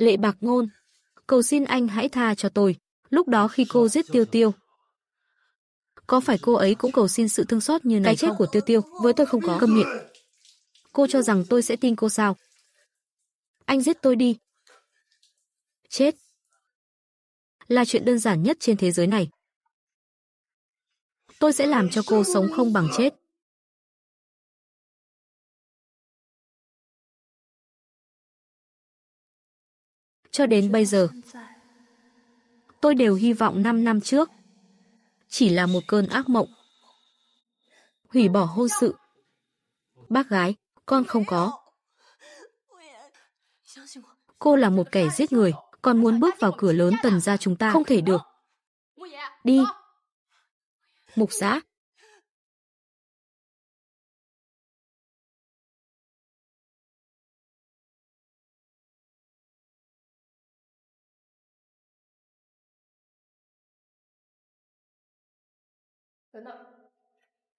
lệ bạc ngôn. Cầu xin anh hãy tha cho tôi. Lúc đó khi cô giết tiêu tiêu, có phải cô ấy cũng cầu xin sự thương xót như này Cái chết không? của tiêu tiêu, với tôi không có. Câm miệng. Cô cho rằng tôi sẽ tin cô sao? Anh giết tôi đi. Chết. Là chuyện đơn giản nhất trên thế giới này. Tôi sẽ làm cho cô sống không bằng chết. Cho đến bây giờ, tôi đều hy vọng 5 năm trước chỉ là một cơn ác mộng. Hủy bỏ hôn sự. Bác gái, con không có. Cô là một kẻ giết người, còn muốn bước vào cửa lớn tần ra chúng ta không thể được. Đi. Mục xã,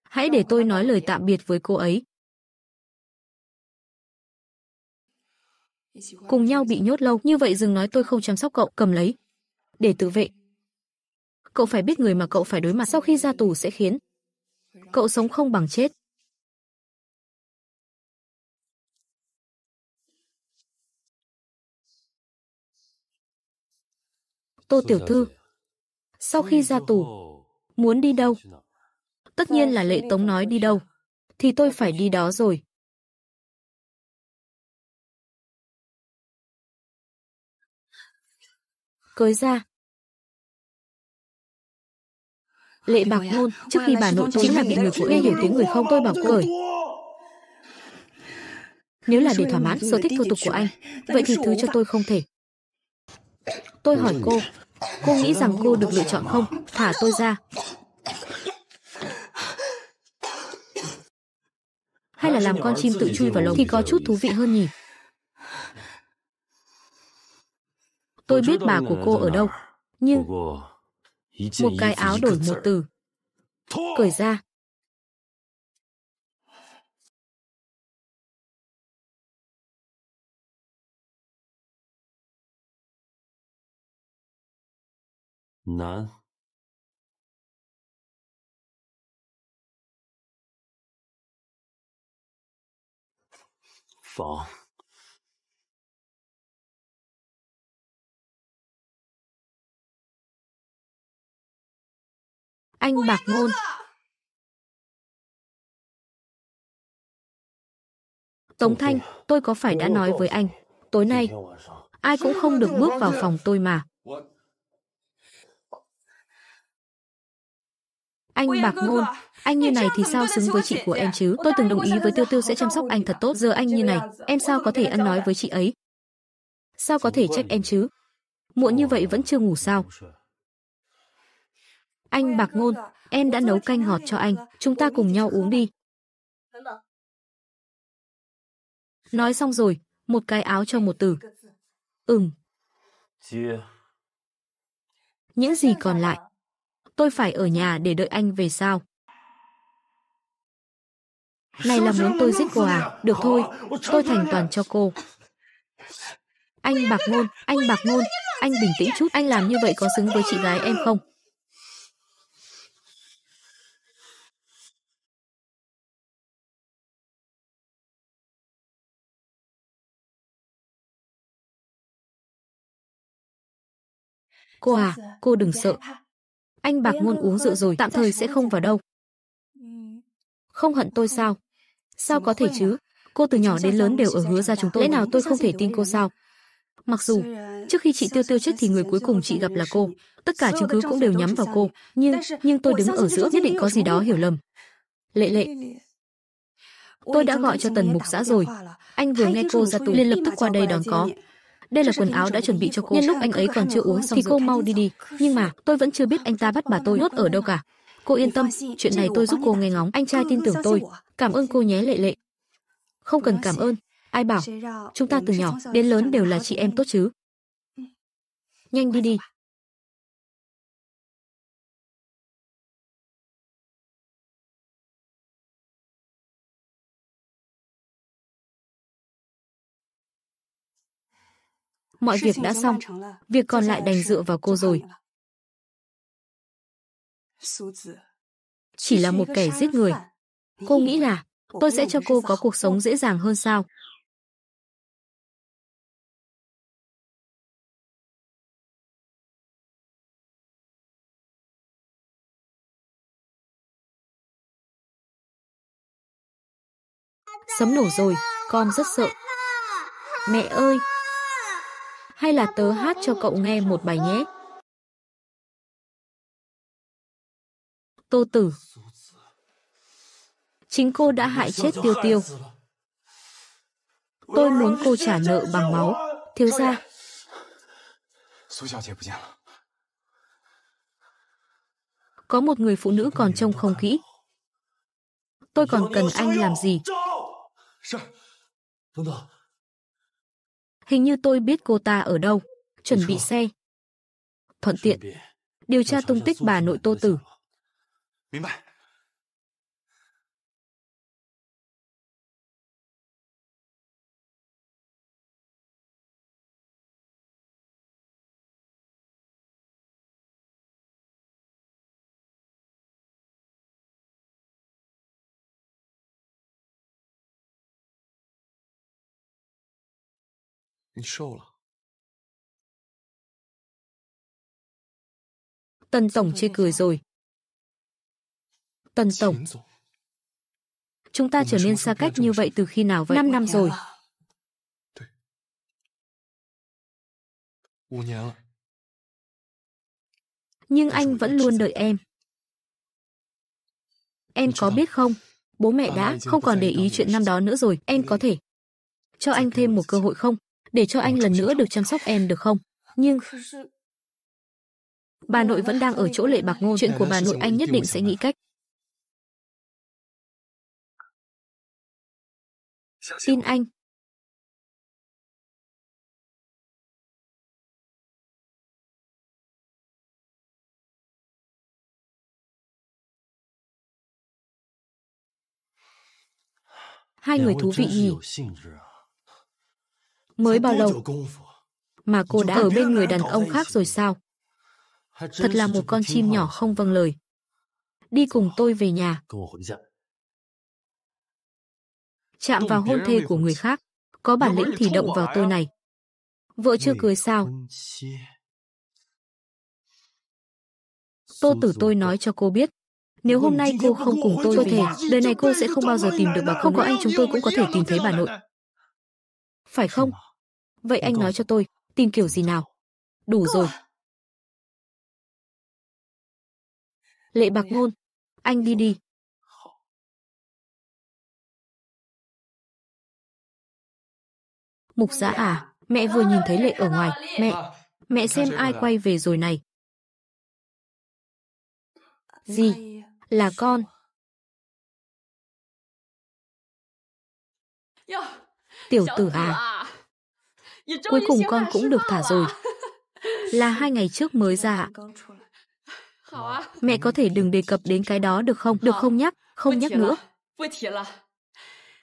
Hãy để tôi nói lời tạm biệt với cô ấy. Cùng nhau bị nhốt lâu, như vậy dừng nói tôi không chăm sóc cậu, cầm lấy. Để tự vệ. Cậu phải biết người mà cậu phải đối mặt sau khi ra tù sẽ khiến. Cậu sống không bằng chết. Tô Tiểu Thư Sau khi ra tù Muốn đi đâu Tất nhiên là lệ tống nói đi đâu, thì tôi phải đi đó rồi. Cưới ra. Lệ bạc ngôn, trước khi bà nội tôi chính là bị người phụ nữ hiểu tiếng người không tôi bảo cô Nếu là để thỏa mãn sở thích thô tục của anh, vậy thì thứ cho tôi không thể. Tôi hỏi cô, cô nghĩ rằng cô được lựa chọn không? Thả tôi ra. hay là làm con chim tự chui vào lồng thì có chút thú vị hơn nhỉ? Tôi biết bà của cô ở đâu, nhưng một cái áo đổi một từ. Cởi ra. None. 房。Anh Bạc Ngôn Tống Thanh, tôi có phải đã nói với anh, tối nay, ai cũng không được bước vào phòng tôi mà. Anh Bạc Ngôn anh như này thì sao xứng với chị của em chứ? Tôi từng đồng ý với Tiêu Tiêu sẽ chăm sóc anh thật tốt, giờ anh như này, em sao có thể ăn nói với chị ấy? Sao có thể trách em chứ? Muộn như vậy vẫn chưa ngủ sao? Anh Bạc Ngôn, em đã nấu canh ngọt cho anh, chúng ta cùng nhau uống đi. Nói xong rồi, một cái áo cho một từ. Ừm. Những gì còn lại? Tôi phải ở nhà để đợi anh về sao? Này là muốn tôi giết cô à? Được thôi, tôi thành toàn cho cô. Anh Bạc Ngôn, anh Bạc Ngôn, anh bình tĩnh chút, anh làm như vậy có xứng với chị gái em không? Cô à, cô đừng sợ. Anh Bạc Ngôn uống rượu rồi, tạm thời sẽ không vào đâu. Không hận tôi sao? Sao có thể chứ? À? Cô từ nhỏ đến lớn đều ở hứa ra chúng tôi. Lẽ nào tôi không thể tin cô sao? Mặc dù, à, trước khi chị Tiêu Tiêu chết thì người cuối cùng chị gặp là cô. Tất cả chứng cứ cũng đều nhắm vào cô. Nhưng, nhưng tôi đứng ở giữa nhất định có gì đó hiểu lầm. Lệ lệ, Tôi đã gọi cho Tần Mục xã rồi. Anh vừa nghe cô ra tù liền lập tức qua đây đón có. Đây là quần áo đã chuẩn bị cho cô. Nhân lúc anh ấy còn chưa uống xong thì cô mau đi đi. Nhưng mà tôi vẫn chưa biết anh ta bắt bà tôi nốt ở đâu cả. Cô yên tâm, chuyện này tôi giúp cô nghe ngóng. Anh trai tin tưởng tôi. Cảm ơn cô nhé lệ lệ. Không cần cảm ơn. Ai bảo, chúng ta từ nhỏ đến lớn đều là chị em tốt chứ. Nhanh đi đi. Mọi việc đã xong, việc còn lại đành dựa vào cô rồi. Chỉ là một kẻ giết người. Cô nghĩ là tôi sẽ cho cô có cuộc sống dễ dàng hơn sao? Sấm nổ rồi, con rất sợ. Mẹ ơi! Hay là tớ hát cho cậu nghe một bài nhé? Tô Tử. Chính cô đã hại chết Tiêu Tiêu. Tôi muốn cô trả nợ bằng máu, thiếu gia. Có một người phụ nữ còn trông không kỹ. Tôi còn cần anh làm gì? Hình như tôi biết cô ta ở đâu. Chuẩn bị xe. Thuận tiện. Điều tra tung tích bà nội tô tử. 明白。你瘦了。邓总追过 rồi, Tần Tổng. Chúng ta trở nên xa cách như vậy từ khi nào vậy? 5 năm rồi. 5 năm rồi. Nhưng anh vẫn luôn đợi em. Em có biết không, bố mẹ đã không còn để ý chuyện năm đó nữa rồi, em có thể cho anh thêm một cơ hội không? Để cho anh lần nữa được chăm sóc em được không? Nhưng bà nội vẫn đang ở chỗ lệ bạc ngôn, chuyện của bà nội anh nhất định sẽ nghĩ cách. Tin anh. Hai người thú vị nhỉ. Mới bao lâu mà cô đã ở bên người đàn ông khác rồi sao? Thật là một con chim nhỏ không vâng lời. Đi cùng tôi về nhà chạm vào hôn thê của người khác, có bản lĩnh thì động vào tôi này. Vợ chưa cưới sao? Tô tử tôi nói cho cô biết, nếu hôm nay cô không cùng tôi về, đời này cô sẽ không bao giờ tìm được bà không có anh chúng tôi cũng có thể tìm thấy bà nội. Phải không? Vậy anh nói cho tôi, tìm kiểu gì nào? Đủ à? rồi. Lệ bạc à. ngôn, anh đi đi. Mục giã dạ à, mẹ vừa nhìn thấy lệ ở ngoài, mẹ, mẹ xem ai quay về rồi này. Gì? Là con. Tiểu tử à, cuối cùng con cũng được thả rồi. Là hai ngày trước mới ra Mẹ có thể đừng đề cập đến cái đó được không? Được không nhắc? Không nhắc nữa.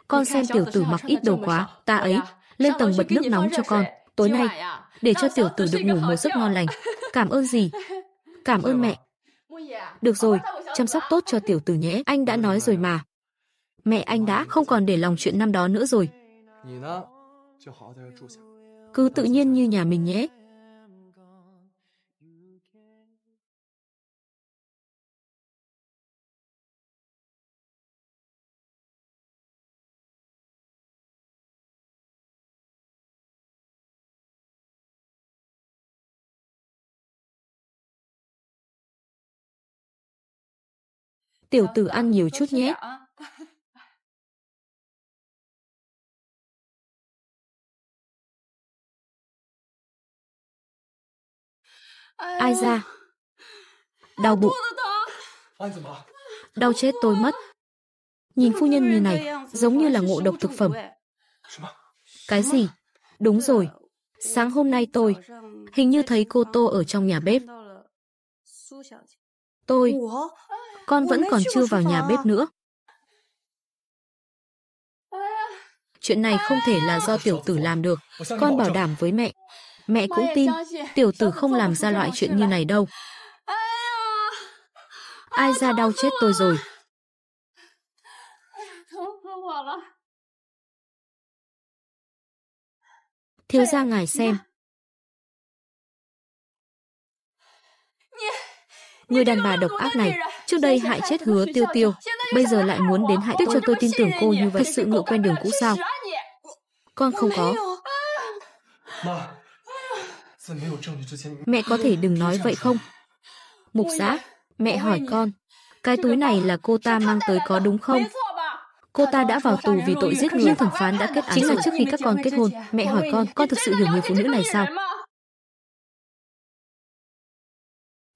Con xem tiểu tử mặc ít đồ quá, ta ấy, lên tầng bật nước nóng cho con tối nay à? để cho tiểu tử được ngủ một giấc ngon lành. Cảm ơn gì? Cảm ơn mẹ. À? Được rồi, chăm sóc tốt cho tiểu tử nhé, anh đã nói rồi mà. Mẹ anh đã không còn để lòng chuyện năm đó nữa rồi. Cứ tự nhiên như nhà mình nhé. tiểu tử ăn nhiều chút nhé. Ai ra? Đau bụng. Đau chết tôi mất. Nhìn phu nhân như này, giống như là ngộ độc thực phẩm. Cái gì? Đúng rồi. Sáng hôm nay tôi, hình như thấy cô Tô ở trong nhà bếp. Tôi, con vẫn còn chưa vào nhà bếp nữa. Chuyện này không thể là do tiểu tử làm được, con bảo đảm với mẹ. Mẹ cũng tin, tiểu tử không làm ra loại chuyện như này đâu. Ai ra đau chết tôi rồi. Thiếu ra ngài xem, Người đàn bà độc ác này, trước đây hại chết hứa tiêu tiêu, bây giờ lại muốn đến hại tuyết cho tôi tin tưởng cô như vậy. Thật sự ngựa quen đường cũ sao? Con không có. Mẹ có thể đừng nói vậy không? Mục Giá, mẹ hỏi con, cái túi này là cô ta mang tới có đúng không? Cô ta đã vào tù vì tội giết người, thẩm phán đã kết án. Chính là trước khi các con kết hôn, mẹ hỏi con, con thực sự hiểu người phụ nữ này sao?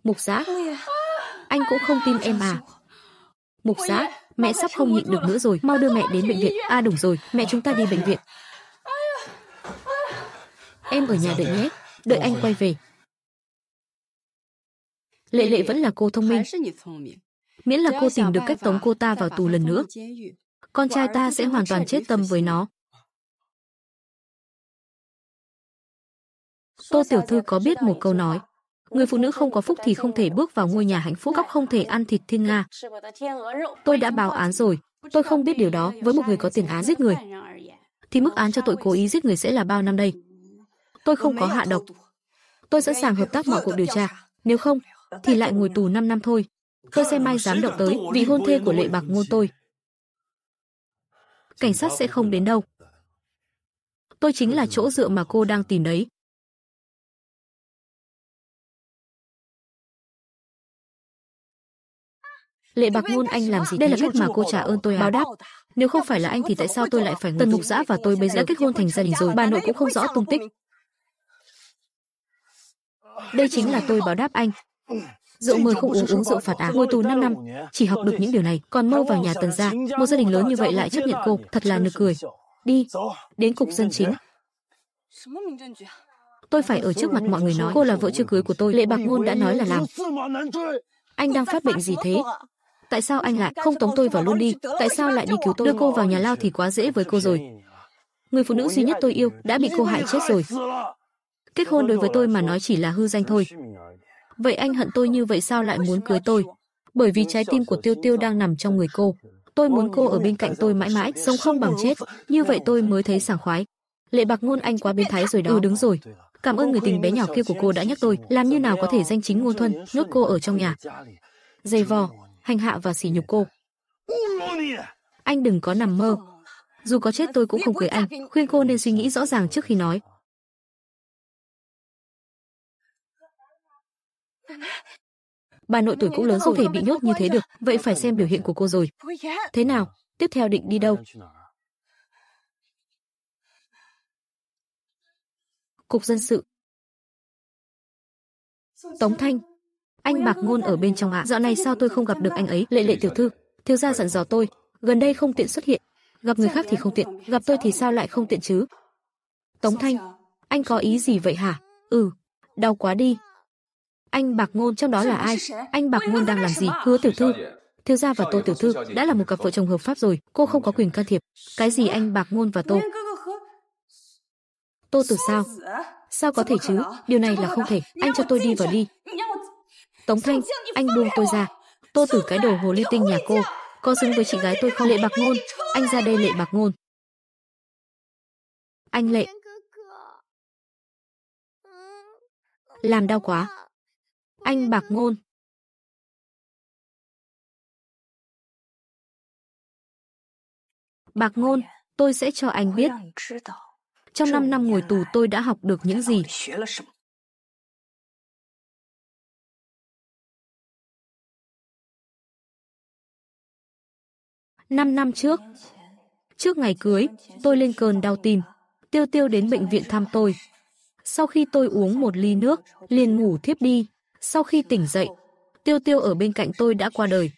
Mục giá, anh cũng không tin em à. Mục giá, mẹ sắp không nhịn được nữa rồi, mau đưa mẹ đến bệnh viện. À đúng rồi, mẹ chúng ta đi bệnh viện. Em ở nhà đợi nhé, đợi anh quay về. Lệ lệ vẫn là cô thông minh. Miễn là cô tìm được cách tống cô ta vào tù lần nữa. Con trai ta sẽ hoàn toàn chết tâm với nó. Tô Tiểu Thư có biết một câu nói Người phụ nữ không có phúc thì không thể bước vào ngôi nhà hạnh phúc, cóc không thể ăn thịt thiên nga. Tôi đã báo án rồi, tôi không biết điều đó với một người có tiền án giết người. Thì mức án cho tội cố ý giết người sẽ là bao năm đây? Tôi không có hạ độc. Tôi sẵn sàng hợp tác mọi cuộc điều tra, nếu không thì lại ngồi tù 5 năm thôi. Tôi xem ai dám động tới vị hôn thê của lệ bạc ngôn tôi. Cảnh sát sẽ không đến đâu. Tôi chính là chỗ dựa mà cô đang tìm đấy. Lệ Bạc Ngôn anh làm gì? Đây là cách mà cô trả ơn tôi à? Báo đáp. Nếu không phải là anh thì tại sao tôi lại phải Tần Mục Dã và tôi bây giờ đã kết hôn thành gia đình rồi, bà nội cũng không rõ tung tích. Đây chính là tôi báo đáp anh. Rượu mời không uống uống rượu phạt án, à? ngồi tù 5 năm, chỉ học được những điều này, còn mâu vào nhà Tần gia, một gia đình lớn như vậy lại chấp nhận cô, thật là nực cười. Đi, đến cục dân chính. Tôi phải ở trước mặt mọi người nói cô là vợ chưa cưới của tôi, Lệ Bạc Ngôn đã nói là làm. Anh đang phát bệnh gì thế? tại sao anh lại không tống tôi vào luôn đi, tại sao lại đi cứu tôi, đưa cô vào nhà lao thì quá dễ với cô rồi. Người phụ nữ duy nhất tôi yêu đã bị cô hại chết rồi. Kết hôn đối với tôi mà nói chỉ là hư danh thôi. Vậy anh hận tôi như vậy sao lại muốn cưới tôi? Bởi vì trái tim của Tiêu Tiêu đang nằm trong người cô. Tôi muốn cô ở bên cạnh tôi mãi mãi, sống không bằng chết, như vậy tôi mới thấy sảng khoái. Lệ Bạc Ngôn anh quá biến thái rồi đó. Ừ đứng rồi. Cảm ơn người tình bé nhỏ kia của cô đã nhắc tôi, làm như nào có thể danh chính ngôn thuận, nhốt cô ở trong nhà. Dây vò, hành hạ và sỉ nhục cô. Anh đừng có nằm mơ. Dù có chết tôi cũng không cưới anh, khuyên cô nên suy nghĩ rõ ràng trước khi nói. Bà nội tuổi cũng lớn không thể bị nhốt như thế được, vậy phải xem biểu hiện của cô rồi. Thế nào, tiếp theo định đi đâu? Cục dân sự Tống Thanh anh Bạc Ngôn ở bên trong ạ. Dạo này sao tôi không gặp được anh ấy? Lệ Lệ tiểu thư, thiếu gia dặn dò tôi, gần đây không tiện xuất hiện, gặp người khác thì không tiện, gặp tôi thì sao lại không tiện chứ? Tống Thanh, anh có ý gì vậy hả? Ừ, đau quá đi. Anh Bạc Ngôn trong đó là ai? Anh Bạc Ngôn đang làm gì? Hứa tiểu thư, thiếu gia và tôi tiểu thư đã là một cặp vợ chồng hợp pháp rồi, cô không có quyền can thiệp. Cái gì anh Bạc Ngôn và tôi, tôi từ sao? Sao có thể chứ? Điều này là không thể. Anh cho tôi đi vào đi. Tống Thanh, anh buông tôi ra. Tôi tử cái đồ hồ ly tinh nhà cô, co xứng với chị gái tôi không lệ bạc ngôn, anh ra đây lệ bạc ngôn. Anh lệ. Ừ. Làm đau quá. Dạ. Anh bạc ngôn. Bạc ngôn, à. tôi sẽ cho anh biết. Trong 5 năm ngồi tù tôi đã học được những gì. 5 năm trước. Trước ngày cưới, tôi lên cơn đau tim. Tiêu tiêu đến bệnh viện thăm tôi. Sau khi tôi uống một ly nước, liền ngủ thiếp đi. Sau khi tỉnh dậy, tiêu tiêu ở bên cạnh tôi đã qua đời.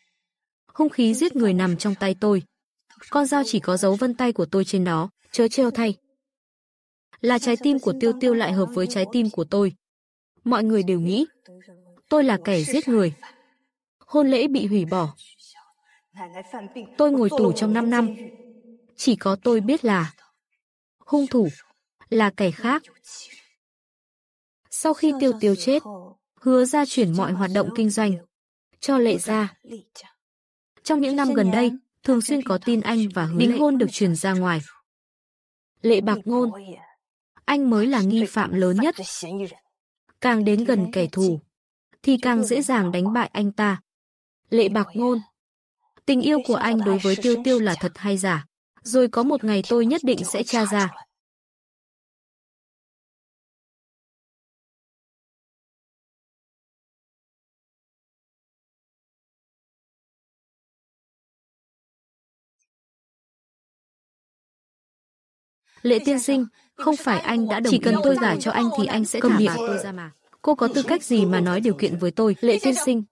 Hung khí giết người nằm trong tay tôi. Con dao chỉ có dấu vân tay của tôi trên đó, chớ treo thay. Là trái tim của tiêu tiêu lại hợp với trái tim của tôi. Mọi người đều nghĩ, tôi là kẻ giết người. Hôn lễ bị hủy bỏ, Tôi ngồi tù trong 5 năm. Chỉ có tôi biết là hung thủ là kẻ khác. Sau khi tiêu tiêu chết, hứa ra chuyển mọi hoạt động kinh doanh cho lệ ra. Trong những năm gần đây, thường xuyên có tin anh và hứa đính hôn được truyền ra ngoài. Lệ bạc ngôn, anh mới là nghi phạm lớn nhất. Càng đến gần kẻ thù, thì càng dễ dàng đánh bại anh ta. Lệ bạc ngôn Tình yêu của anh đối với Tiêu Tiêu là thật hay giả? Rồi có một ngày tôi nhất định sẽ tra ra. Lệ tiên sinh, không phải anh đã đồng ý. Chỉ cần tôi gả cho anh thì anh sẽ thả bà tôi ra mà. Cô có tư cách gì mà nói điều kiện với tôi? Lệ tiên sinh,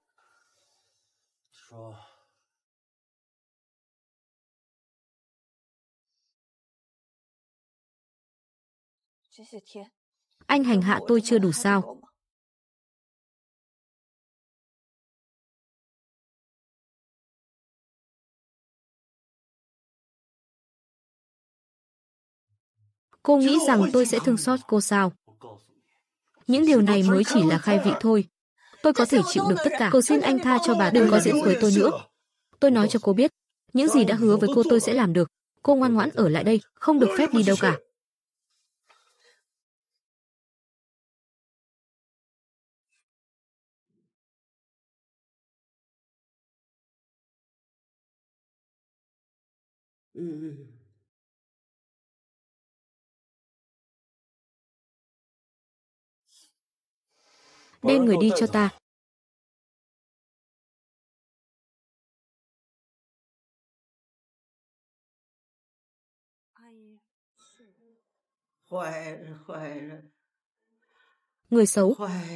Anh hành hạ tôi chưa đủ sao? Cô nghĩ rằng tôi sẽ thương xót cô sao? Những điều này mới chỉ là khai vị thôi. Tôi có thể chịu được tất cả. Cầu xin anh tha cho bà đừng có diễn với tôi nữa. Tôi nói cho cô biết, những gì đã hứa với cô tôi sẽ làm được. Cô ngoan ngoãn ở lại đây, không được phép đi đâu cả. Đem vâng, người đi cho ta. Người xấu. À.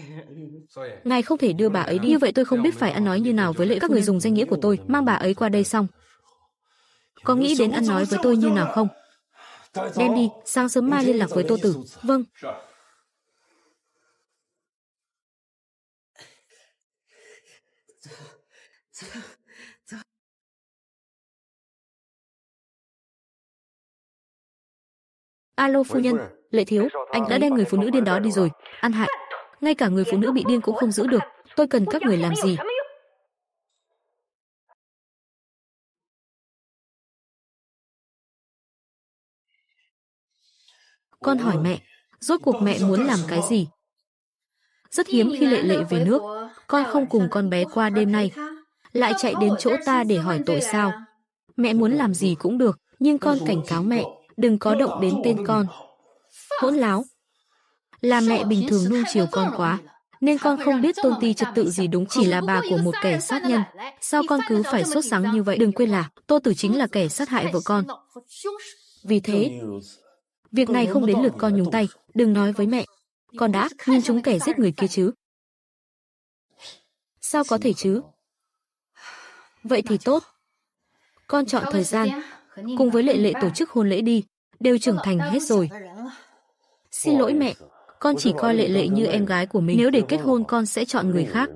Ngài không thể đưa bà ấy đi. Như vậy tôi không biết phải ăn nói như nào với lại các người dùng danh nghĩa của tôi. Mang bà ấy qua đây xong có nghĩ đến ăn nói với tôi như nào không? Đem đi, sáng sớm mai liên lạc với Tô Tử. Vâng. Alo phu nhân, lệ thiếu, anh đã đem người phụ nữ điên đó đi rồi, ăn hại. Ngay cả người phụ nữ bị điên cũng không giữ được, tôi cần các người làm gì? Con hỏi mẹ, rốt cuộc mẹ muốn làm cái gì? Rất hiếm khi lệ lệ về nước, con không cùng con bé qua đêm nay. Lại chạy đến chỗ ta để hỏi tội sao. Mẹ muốn làm gì cũng được, nhưng con cảnh cáo mẹ, đừng có động đến tên con. Hỗn láo. Là mẹ bình thường nuông chiều con quá, nên con không biết tôn ti trật tự gì đúng chỉ là bà của một kẻ sát nhân. Sao con cứ phải sốt sắng như vậy? Đừng quên là Tô Tử chính là kẻ sát hại vợ con. Vì thế, Việc này không đến lượt con nhúng tay, đừng nói với mẹ. Con đã, nhưng chúng kẻ giết người kia chứ. Sao có thể chứ? Vậy thì tốt. Con chọn thời gian, cùng với lệ lệ tổ chức hôn lễ đi, đều trưởng thành hết rồi. Xin lỗi mẹ, con chỉ coi lệ lệ như em gái của mình. Nếu để kết hôn con sẽ chọn người khác.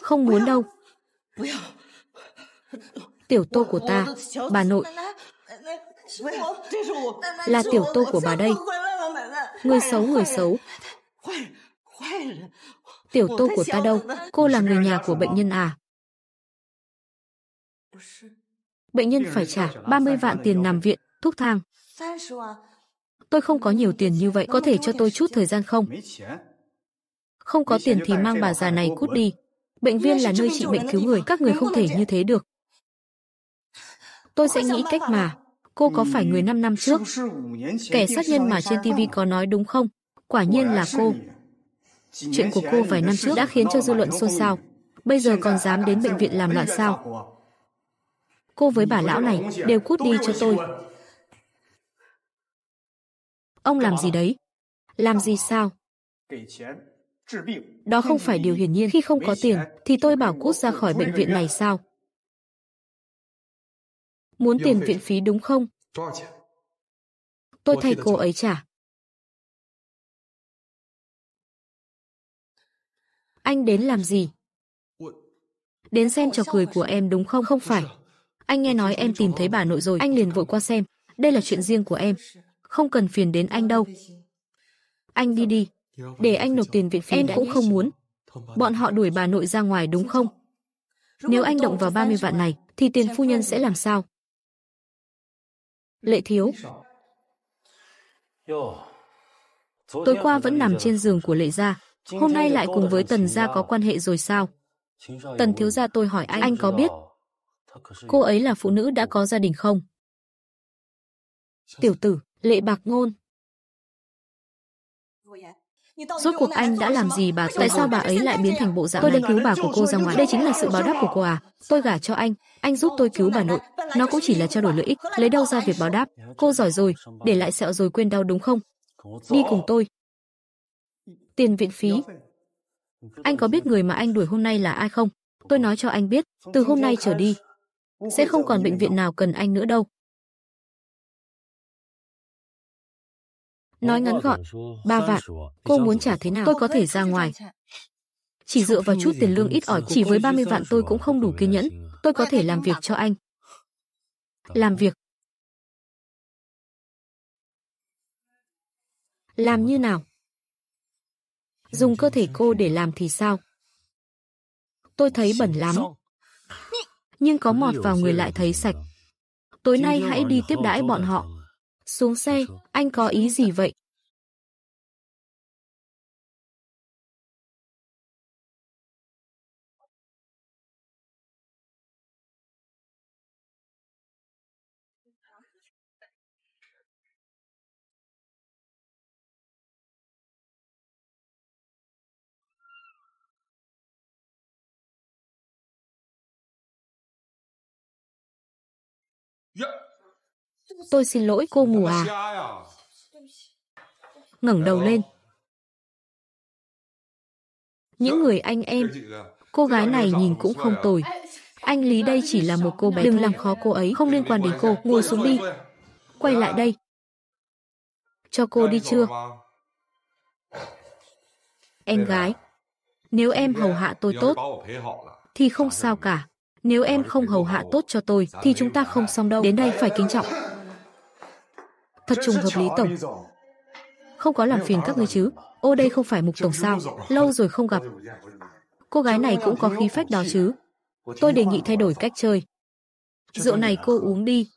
Không muốn đâu. Tiểu tô của ta, bà nội. Là tiểu tô của bà đây. Người xấu, người xấu. Tiểu tô của ta đâu? Cô là người nhà của bệnh nhân à? Bệnh nhân phải trả 30 vạn tiền nằm viện, thuốc thang. Tôi không có nhiều tiền như vậy, có thể cho tôi chút thời gian không? không có tiền thì mang bà già này cút đi. Bệnh viên là nơi trị bệnh cứu người, các người không thể như thế được. Tôi sẽ nghĩ cách mà. Cô có phải người 5 năm trước? Kẻ sát nhân mà trên TV có nói đúng không? Quả nhiên là cô. Chuyện của cô vài năm trước đã khiến cho dư luận xôn xao. Bây giờ còn dám đến bệnh viện làm loạn sao? Cô với bà lão này đều cút đi cho tôi. Ông làm gì đấy? Làm gì sao? Đó không phải điều hiển nhiên khi không có tiền thì tôi bảo cút ra khỏi bệnh viện này sao? Muốn tiền viện phí đúng không? Tôi thay cô ấy trả. Anh đến làm gì? Đến xem trò cười của em đúng không? Không phải. Anh nghe nói em tìm thấy bà nội rồi, anh liền vội qua xem. Đây là chuyện riêng của em. Không cần phiền đến anh đâu. Anh đi đi để anh nộp tiền viện phí em cũng không muốn. Bọn họ đuổi bà nội ra ngoài đúng không? Nếu anh động vào 30 vạn này, thì tiền phu nhân sẽ làm sao? Lệ thiếu. Tối qua vẫn nằm trên giường của lệ gia, hôm nay lại cùng với tần gia có quan hệ rồi sao? Tần thiếu gia tôi hỏi anh, anh có biết cô ấy là phụ nữ đã có gia đình không? Tiểu tử, lệ bạc ngôn. Rốt cuộc anh đã làm gì bà? Tại sao bà ấy lại biến thành bộ dạng Tôi đã cứu bà của cô ra ngoài. Đây chính là sự báo đáp của cô à? Tôi gả cho anh, anh giúp tôi cứu bà nội. Nó cũng chỉ là trao đổi lợi ích, lấy đâu ra việc báo đáp. Cô giỏi rồi, để lại sẹo rồi quên đau đúng không? Đi cùng tôi. Tiền viện phí. Anh có biết người mà anh đuổi hôm nay là ai không? Tôi nói cho anh biết, từ hôm nay trở đi, sẽ không còn bệnh viện nào cần anh nữa đâu. Nói ngắn gọn, ba vạn, cô muốn trả thế nào? Tôi có thể ra ngoài. Chỉ dựa vào chút tiền lương ít ỏi chỉ với 30 vạn tôi cũng không đủ kiên nhẫn, tôi có thể làm việc cho anh. Làm việc. Làm như nào? Dùng cơ thể cô để làm thì sao? Tôi thấy bẩn lắm. Nhưng có mọt vào người lại thấy sạch. Tối nay hãy đi tiếp đãi bọn họ. Xuống xe, anh có ý gì vậy? Tôi xin lỗi cô mù à. Ngẩng đầu lên. Những người anh em, cô gái này nhìn cũng không tồi. Anh Lý đây chỉ là một cô bé Đừng làm khó cô ấy, không liên quan đến cô, ngồi xuống đi. Quay lại đây. Cho cô đi chưa? Em gái, nếu em hầu hạ tôi tốt, thì không sao cả. Nếu em không hầu hạ tốt cho tôi, thì chúng ta không xong đâu. Đến đây phải kính trọng thật trùng hợp lý tổng không có làm phiền các ngươi chứ ô đây không phải mục tổng sao lâu rồi không gặp cô gái này cũng có khí phách đó chứ tôi đề nghị thay đổi cách chơi rượu này cô uống đi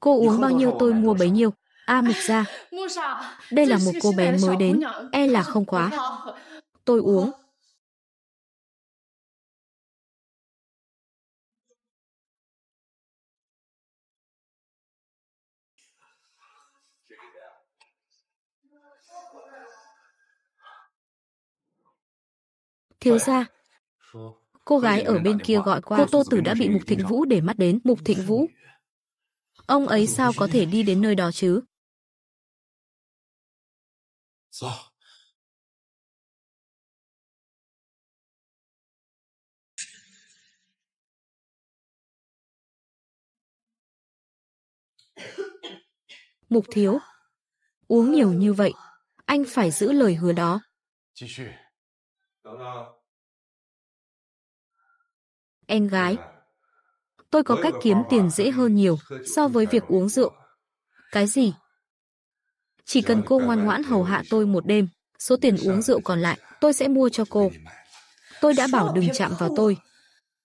cô uống bao nhiêu tôi mua bấy nhiêu a à, mục gia đây là một cô bé mới đến e là không quá tôi uống Thiếu gia. Cô gái ở bên kia gọi qua, cô Tô Tử đã bị Mục Thịnh Vũ để mắt đến. Mục Thịnh Vũ. Ông ấy sao có thể đi đến nơi đó chứ? Mục thiếu, uống nhiều như vậy, anh phải giữ lời hứa đó. Em gái, tôi có cách kiếm tiền dễ hơn nhiều so với việc uống rượu. Cái gì? Chỉ cần cô ngoan ngoãn hầu hạ tôi một đêm, số tiền uống rượu còn lại tôi sẽ mua cho cô. Tôi đã bảo đừng chạm vào tôi.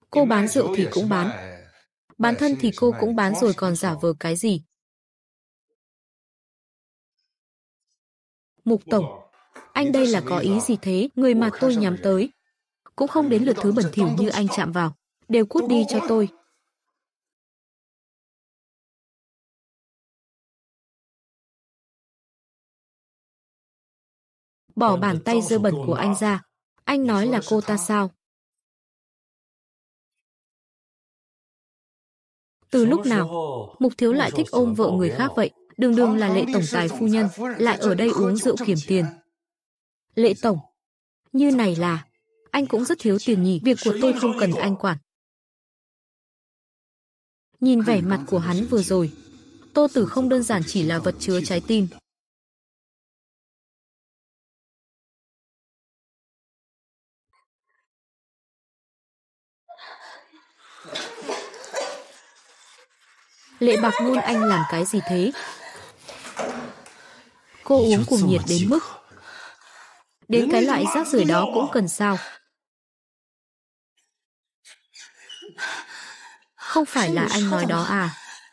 Cô bán rượu thì à, cũng bán. Bán thân thì cô cũng bán rồi còn giả vờ cái gì. Mục Tổng, anh đây là có ý gì thế, người mà tôi nhắm tới. Cũng không đến lượt thứ bẩn thỉu như anh chạm vào. Đều cút đi cho tôi. Bỏ bàn tay dơ bẩn của anh ra. Anh nói là cô ta sao? Từ lúc nào, Mục Thiếu lại thích ôm vợ người khác vậy? Đường đường là lệ tổng tài phu nhân, lại ở đây uống rượu kiểm tiền. Lệ Tổng, như này là, anh cũng rất thiếu tiền nhỉ, việc của tôi không cần anh quản. Nhìn vẻ mặt của hắn vừa rồi, Tô Tử không đơn giản chỉ là vật chứa trái tim. Lệ bạc ngôn anh làm cái gì thế? Cô uống cùng nhiệt đến mức Đến cái loại rác rưởi đó cũng cần sao? Không phải là anh nói đó à?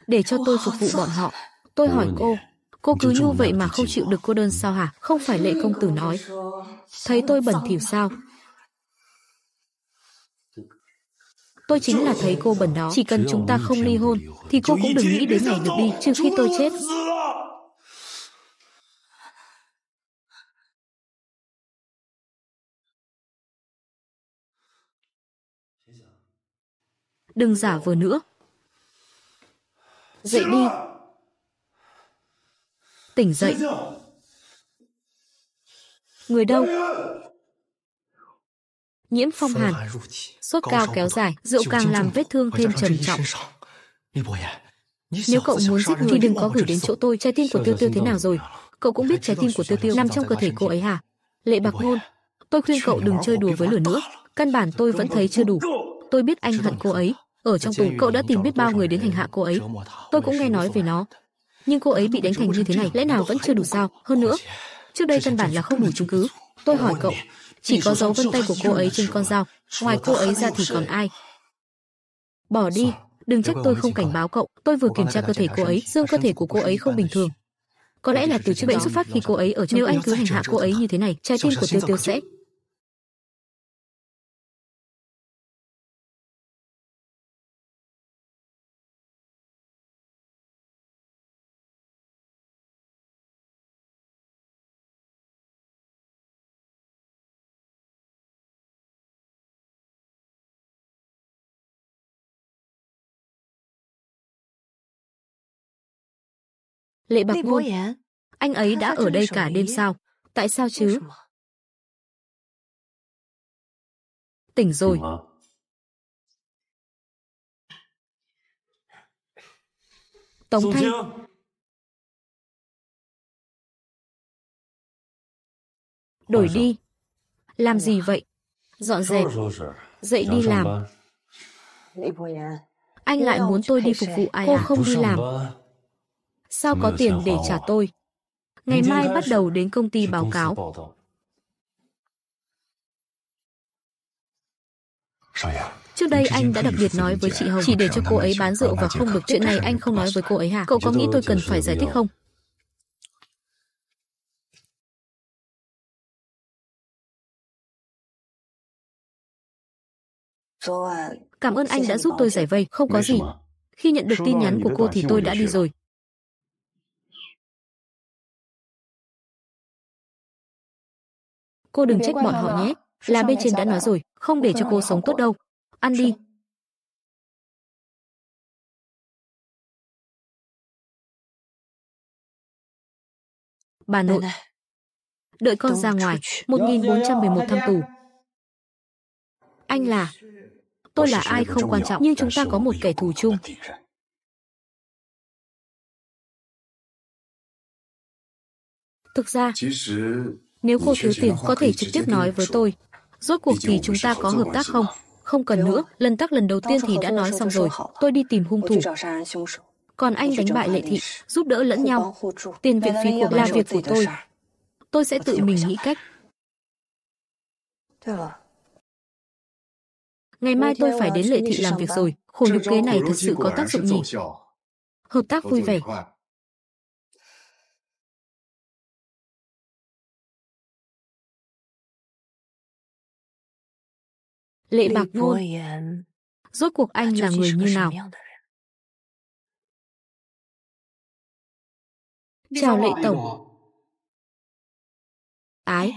Để cho tôi phục vụ bọn họ. Tôi hỏi cô, cô cứ như vậy mà không chịu được cô đơn sao hả? Không phải lệ công tử nói. Thấy tôi bẩn thỉu sao? Tôi chính là thấy cô bẩn đó. Chỉ cần chúng ta không ly hôn, thì cô cũng đừng nghĩ đến ngày được đi, trừ khi tôi chết. đừng giả vờ nữa. Dậy đi. Tỉnh dậy. Người đâu? Nhiễm phong hàn, sốt cao kéo dài, rượu càng làm vết thương thêm trầm trọng. Nếu cậu muốn giết người thì đừng có gửi đến chỗ tôi, trái tim của tiêu tiêu thế nào rồi? Cậu cũng biết trái tim của tiêu tiêu nằm trong cơ thể cô ấy hả? Lệ bạc ngôn, tôi khuyên cậu đừng chơi đùa với lửa nữa. Căn bản tôi vẫn thấy chưa đủ. Tôi biết anh hận cô ấy, ở trong tù cậu đã tìm biết bao người đến hành hạ cô ấy. Tôi cũng nghe nói về nó. Nhưng cô ấy bị đánh thành như thế này, lẽ nào vẫn chưa đủ sao? Hơn nữa, trước đây căn bản là không đủ chứng cứ. Tôi hỏi cậu, chỉ có dấu vân tay của cô ấy trên con dao, ngoài cô ấy ra thì còn ai? Bỏ đi, đừng trách tôi không cảnh báo cậu. Tôi vừa kiểm tra cơ thể cô ấy, xương cơ thể của cô ấy không bình thường. Có lẽ là từ chứng bệnh xuất phát khi cô ấy ở trong Nếu anh cứ hành hạ cô ấy như thế này, trái tim của Tiêu Tiêu sẽ Lệ Bạc Ngôn, à? anh ấy đã ở đây cả đêm sao? Tại sao chứ? Tỉnh rồi. Tống Thanh. Đổi đi. Làm gì vậy? Dọn dẹp. Dậy à? à? đi làm. Anh lại muốn tôi đi phục vụ ai à? Cô không đi làm sao có tiền để trả tôi? Ngày mai bắt đầu đến công ty báo cáo. Trước đây anh đã đặc biệt nói với chị Hồng chỉ để cho cô ấy bán rượu và không được chuyện này anh không nói với cô ấy hả? Cậu có nghĩ tôi cần phải giải thích không? Cảm ơn anh đã giúp tôi giải vây, không có gì. Khi nhận được tin nhắn của cô thì tôi đã đi rồi. Cô đừng trách bọn họ nhé, là bên trên đã nói rồi, không để cho cô sống tốt đâu. Ăn đi. Bà nội. Đợi con ra ngoài, một nghìn bốn trăm mười một dạ, dạ, dạ. thăm tù. Anh là... Tôi là ai không quan trọng, nhưng chúng ta có một kẻ thù chung. Thực ra, nếu cô thiếu tiền có thể trực tiếp nói với tôi. Rốt cuộc thì chúng ta có hợp tác không? Không cần nữa, lần tắc lần đầu tiên thì đã nói xong rồi, tôi đi tìm hung thủ. Còn anh đánh bại lệ thị, giúp đỡ lẫn nhau. Tiền viện phí của là việc của tôi. Tôi sẽ tự mình nghĩ cách. À? Ngày mai tôi phải đến lệ thị làm việc rồi, khổ nhục kế này thật sự có tác dụng nhỉ? Hợp tác vui vẻ. Lệ Bạc Ngôn. Rốt cuộc anh là người như nào? Chào Lệ Tổng. Ái.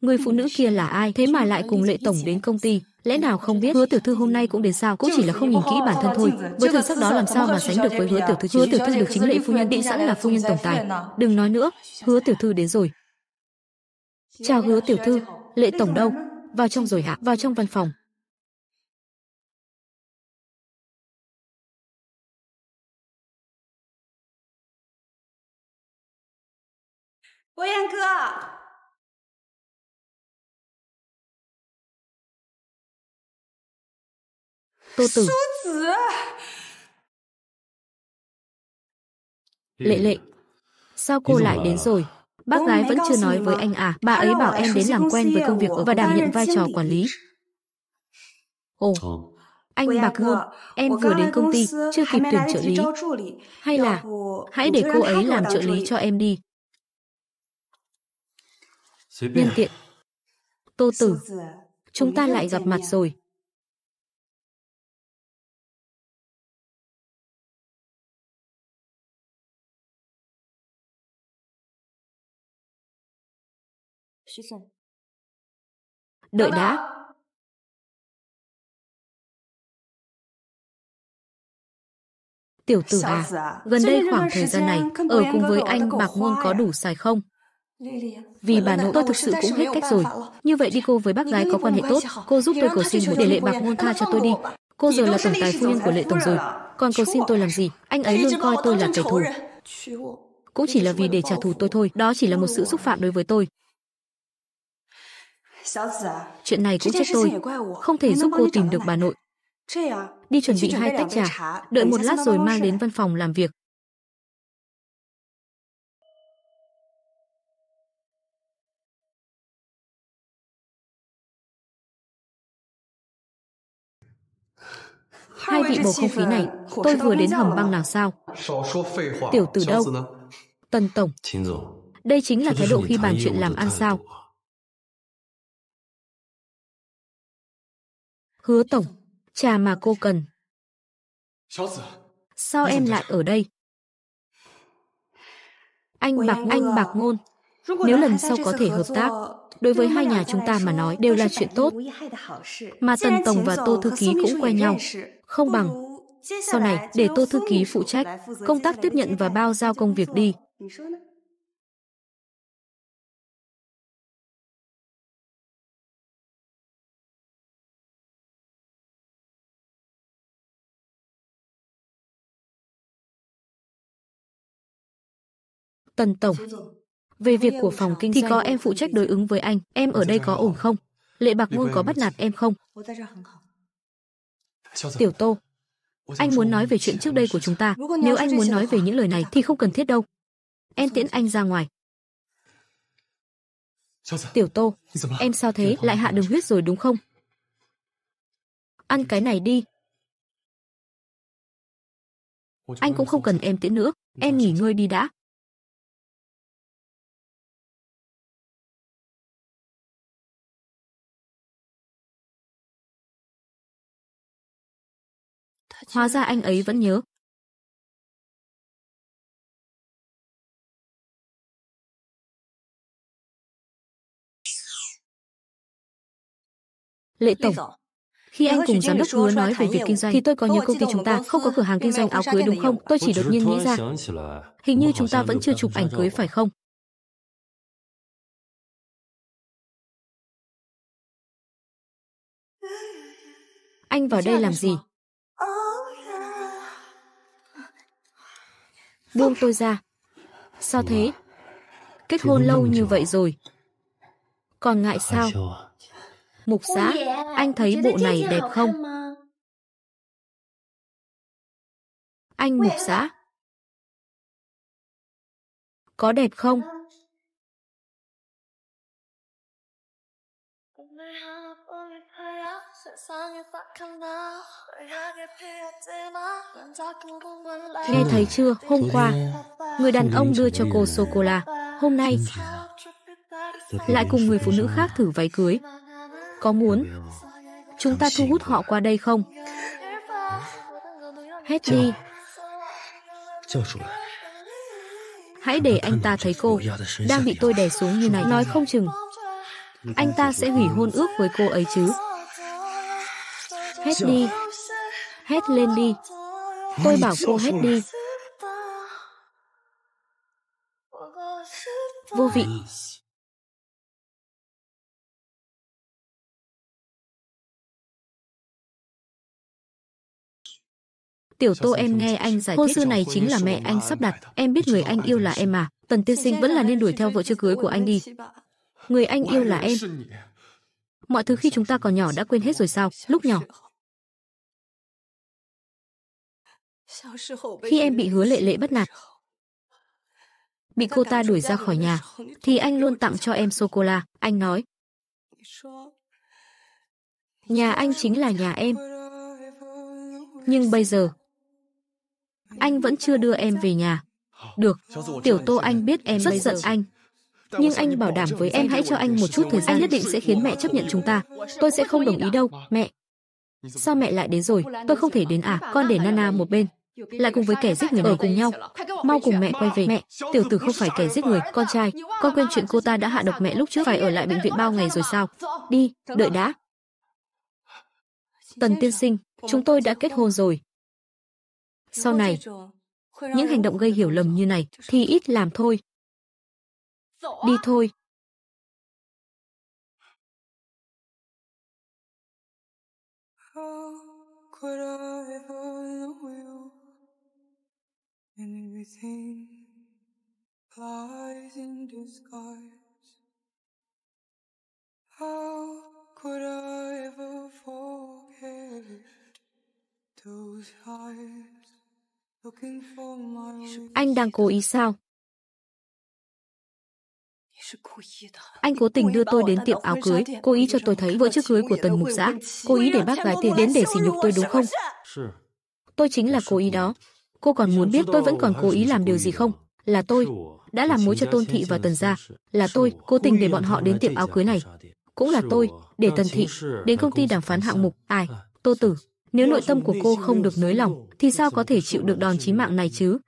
Người phụ nữ kia là ai thế mà lại cùng Lệ Tổng đến công ty? Lẽ nào không biết hứa tiểu thư hôm nay cũng đến sao Cũng chỉ là không nhìn kỹ bản thân thôi Với thân sắc đó làm sao mà sánh được với hứa tiểu thư Hứa tiểu thư được chính lệ phu nhân định sẵn là phu nhân tổng tài Đừng nói nữa, hứa tiểu thư đến rồi Chào hứa tiểu thư, lệ tổng đâu vào trong rồi hạ vào trong văn phòng Cô Yên cơ Tô tử Lệ lệ Sao cô lại đến rồi Bác gái vẫn chưa nói với anh à, bà ấy bảo em đến làm quen với công việc và đảm nhận vai trò quản lý. Ồ, anh Bạc Ngôn, em vừa đến công ty, chưa kịp tuyển trợ lý. Hay là, hãy để cô ấy làm trợ lý cho em đi. Nhân tiện, Tô Tử, chúng ta lại gặp mặt rồi. Đợi đã. Tiểu tử à, gần đây khoảng thời gian này, ở cùng với anh bạc muông có à? đủ xài không? À, vì bà nội tôi thực sự cũng hết cách rồi. Như vậy đi cô với bác gái có quan hệ tốt, cô giúp tôi cầu xin để lệ bạc ngôn tha cho tôi đi. Cô giờ là tổng tài phu nhân của lệ tổng rồi. Còn cầu xin tôi làm gì? Anh ấy luôn coi tôi là kẻ thù. Cũng chỉ là vì để trả thù tôi thôi, đó chỉ là một sự xúc phạm đối với tôi. Chuyện này cũng trách tôi, không thể giúp cô tìm được bà nội. Đi chuẩn bị hai tách trà, đợi một lát rồi mang đến văn phòng làm việc. Hai vị bầu không khí này, tôi vừa đến hầm băng nào sao? Tiểu từ đâu? Tần Tổng, đây chính là thái độ khi bàn chuyện làm ăn sao? Hứa Tổng, trà mà cô cần. Sao em lại ở đây? Anh Bạc Anh Bạc Ngôn, nếu lần sau có thể hợp tác, đối với hai nhà chúng ta mà nói đều là chuyện tốt. Mà Tần Tổng và Tô Thư Ký cũng quen nhau, không bằng. Sau này, để Tô Thư Ký phụ trách, công tác tiếp nhận và bao giao công việc đi. Tần Tổng. Về việc của phòng kinh thì có em phụ trách đối ứng với anh. Em ở đây có ổn không? Lệ Bạc Ngôn có bắt nạt em không? Tiểu Tô. Anh muốn nói về chuyện trước đây của chúng ta. Nếu anh muốn nói về những lời này thì không cần thiết đâu. Em tiễn anh ra ngoài. Tiểu Tô, em sao thế? Lại hạ đường huyết rồi đúng không? Ăn cái này đi. Anh cũng không cần em tiễn nữa. Em nghỉ ngơi đi đã. Hóa ra anh ấy vẫn nhớ. Lệ Tổng, khi anh cùng giám đốc hứa nói về việc kinh doanh thì tôi có nhớ công ty chúng ta không có cửa hàng kinh doanh áo cưới đúng không? Tôi chỉ đột nhiên nghĩ ra. Hình như chúng ta vẫn chưa chụp ảnh cưới phải không? Anh vào đây làm gì? buông tôi ra. Sao thế? Kết hôn lâu như vậy rồi. Còn ngại à, sao? Mục xã, anh thấy bộ này đẹp không? Anh mục xã. À? Có đẹp không? Nghe thấy chưa, hôm qua, người đàn ông đưa cho cô sô-cô-la, hôm nay lại cùng người phụ nữ khác thử váy cưới. Có muốn chúng ta thu hút họ qua đây không? Hết đi. Hãy để anh ta thấy cô đang bị tôi đè xuống như này. Nói không chừng, anh ta sẽ hủy hôn ước với cô ấy chứ hét đi. Hét lên đi. Tôi bảo cô hét đi. Vô vị. Tiểu Tô em nghe anh giải thích. Cô sư này chính là mẹ anh sắp đặt. Em biết người anh yêu là em à. Tần Tiên Sinh vẫn là nên đuổi theo vợ chưa cưới của anh đi. Người anh yêu là em. Mọi thứ khi chúng ta còn nhỏ đã quên hết rồi sao? Lúc nhỏ, Khi em bị hứa lệ lệ bắt nạt, bị cô ta đuổi ra khỏi nhà, thì anh luôn tặng cho em sô-cô-la. Anh nói, nhà anh chính là nhà em. Nhưng bây giờ, anh vẫn chưa đưa em về nhà. Được, Tiểu Tô Anh biết em rất giận anh. Nhưng anh bảo đảm với em hãy cho anh một chút thời gian. Anh nhất định sẽ khiến mẹ chấp nhận chúng ta. Tôi sẽ không đồng ý đâu, mẹ. Sao mẹ lại đến rồi? Tôi không thể đến à? Con để Nana một bên lại cùng với kẻ giết người ở cùng nhau. Mau cùng mẹ quay về. Mẹ, tiểu tử không phải kẻ giết người, con trai, con quên chuyện cô ta đã hạ độc mẹ lúc trước phải ở lại bệnh viện bao ngày rồi sao? Đi, đợi đã. Tần tiên sinh, chúng tôi đã kết hôn rồi. Sau này, những hành động gây hiểu lầm như này thì ít làm thôi. Đi thôi. Could I ever everything lies in disguise. How could I ever forget those eyes looking for my Anh đang cố ý sao? Anh cố tình đưa tôi đến tiệm áo cưới, cố ý cho tôi thấy vợ chiếc cưới của tần mục giã, cố ý để bác gái tiền đến để sỉ nhục tôi đúng không? Tôi chính là cố ý đó. Cô còn muốn biết tôi vẫn còn cố ý làm điều gì không? Là tôi đã làm mối cho Tôn Thị và Tần gia, là tôi cố tình để bọn họ đến tiệm áo cưới này, cũng là tôi để Tần Thị đến công ty đàm phán hạng mục. Ai? Tô Tử. Nếu nội tâm của cô không được nới lỏng, thì sao có thể chịu được đòn chí mạng này chứ?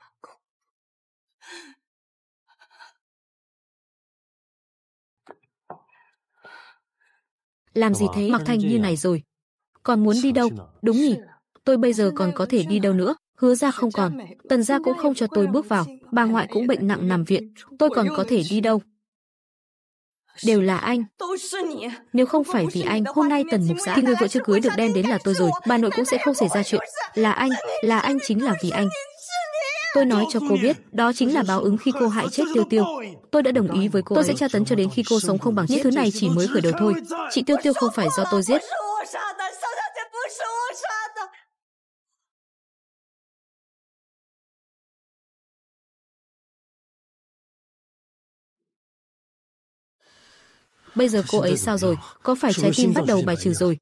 Làm gì thế mặc thanh như này rồi? Còn muốn đi đâu? Đúng nhỉ? Tôi bây giờ còn có thể đi đâu nữa? Hứa ra không còn, tần gia cũng không cho tôi bước vào, bà ngoại cũng bệnh nặng nằm viện, tôi còn có thể đi đâu. Đều là anh. Nếu không phải vì anh, hôm nay tần mục giã thì người vợ chưa cưới được đem đến là tôi rồi, bà nội cũng sẽ không xảy ra chuyện. Là anh, là anh chính là vì anh. Tôi nói cho cô biết, đó chính là báo ứng khi cô hại chết Tiêu Tiêu. Tôi đã đồng ý với cô Tôi sẽ tra tấn cho đến khi cô sống không bằng Những thứ này chỉ mới khởi đầu thôi. Chị Tiêu Tiêu không phải do tôi giết. Bây giờ cô ấy sao rồi? Có phải trái tim bắt đầu bài trừ rồi?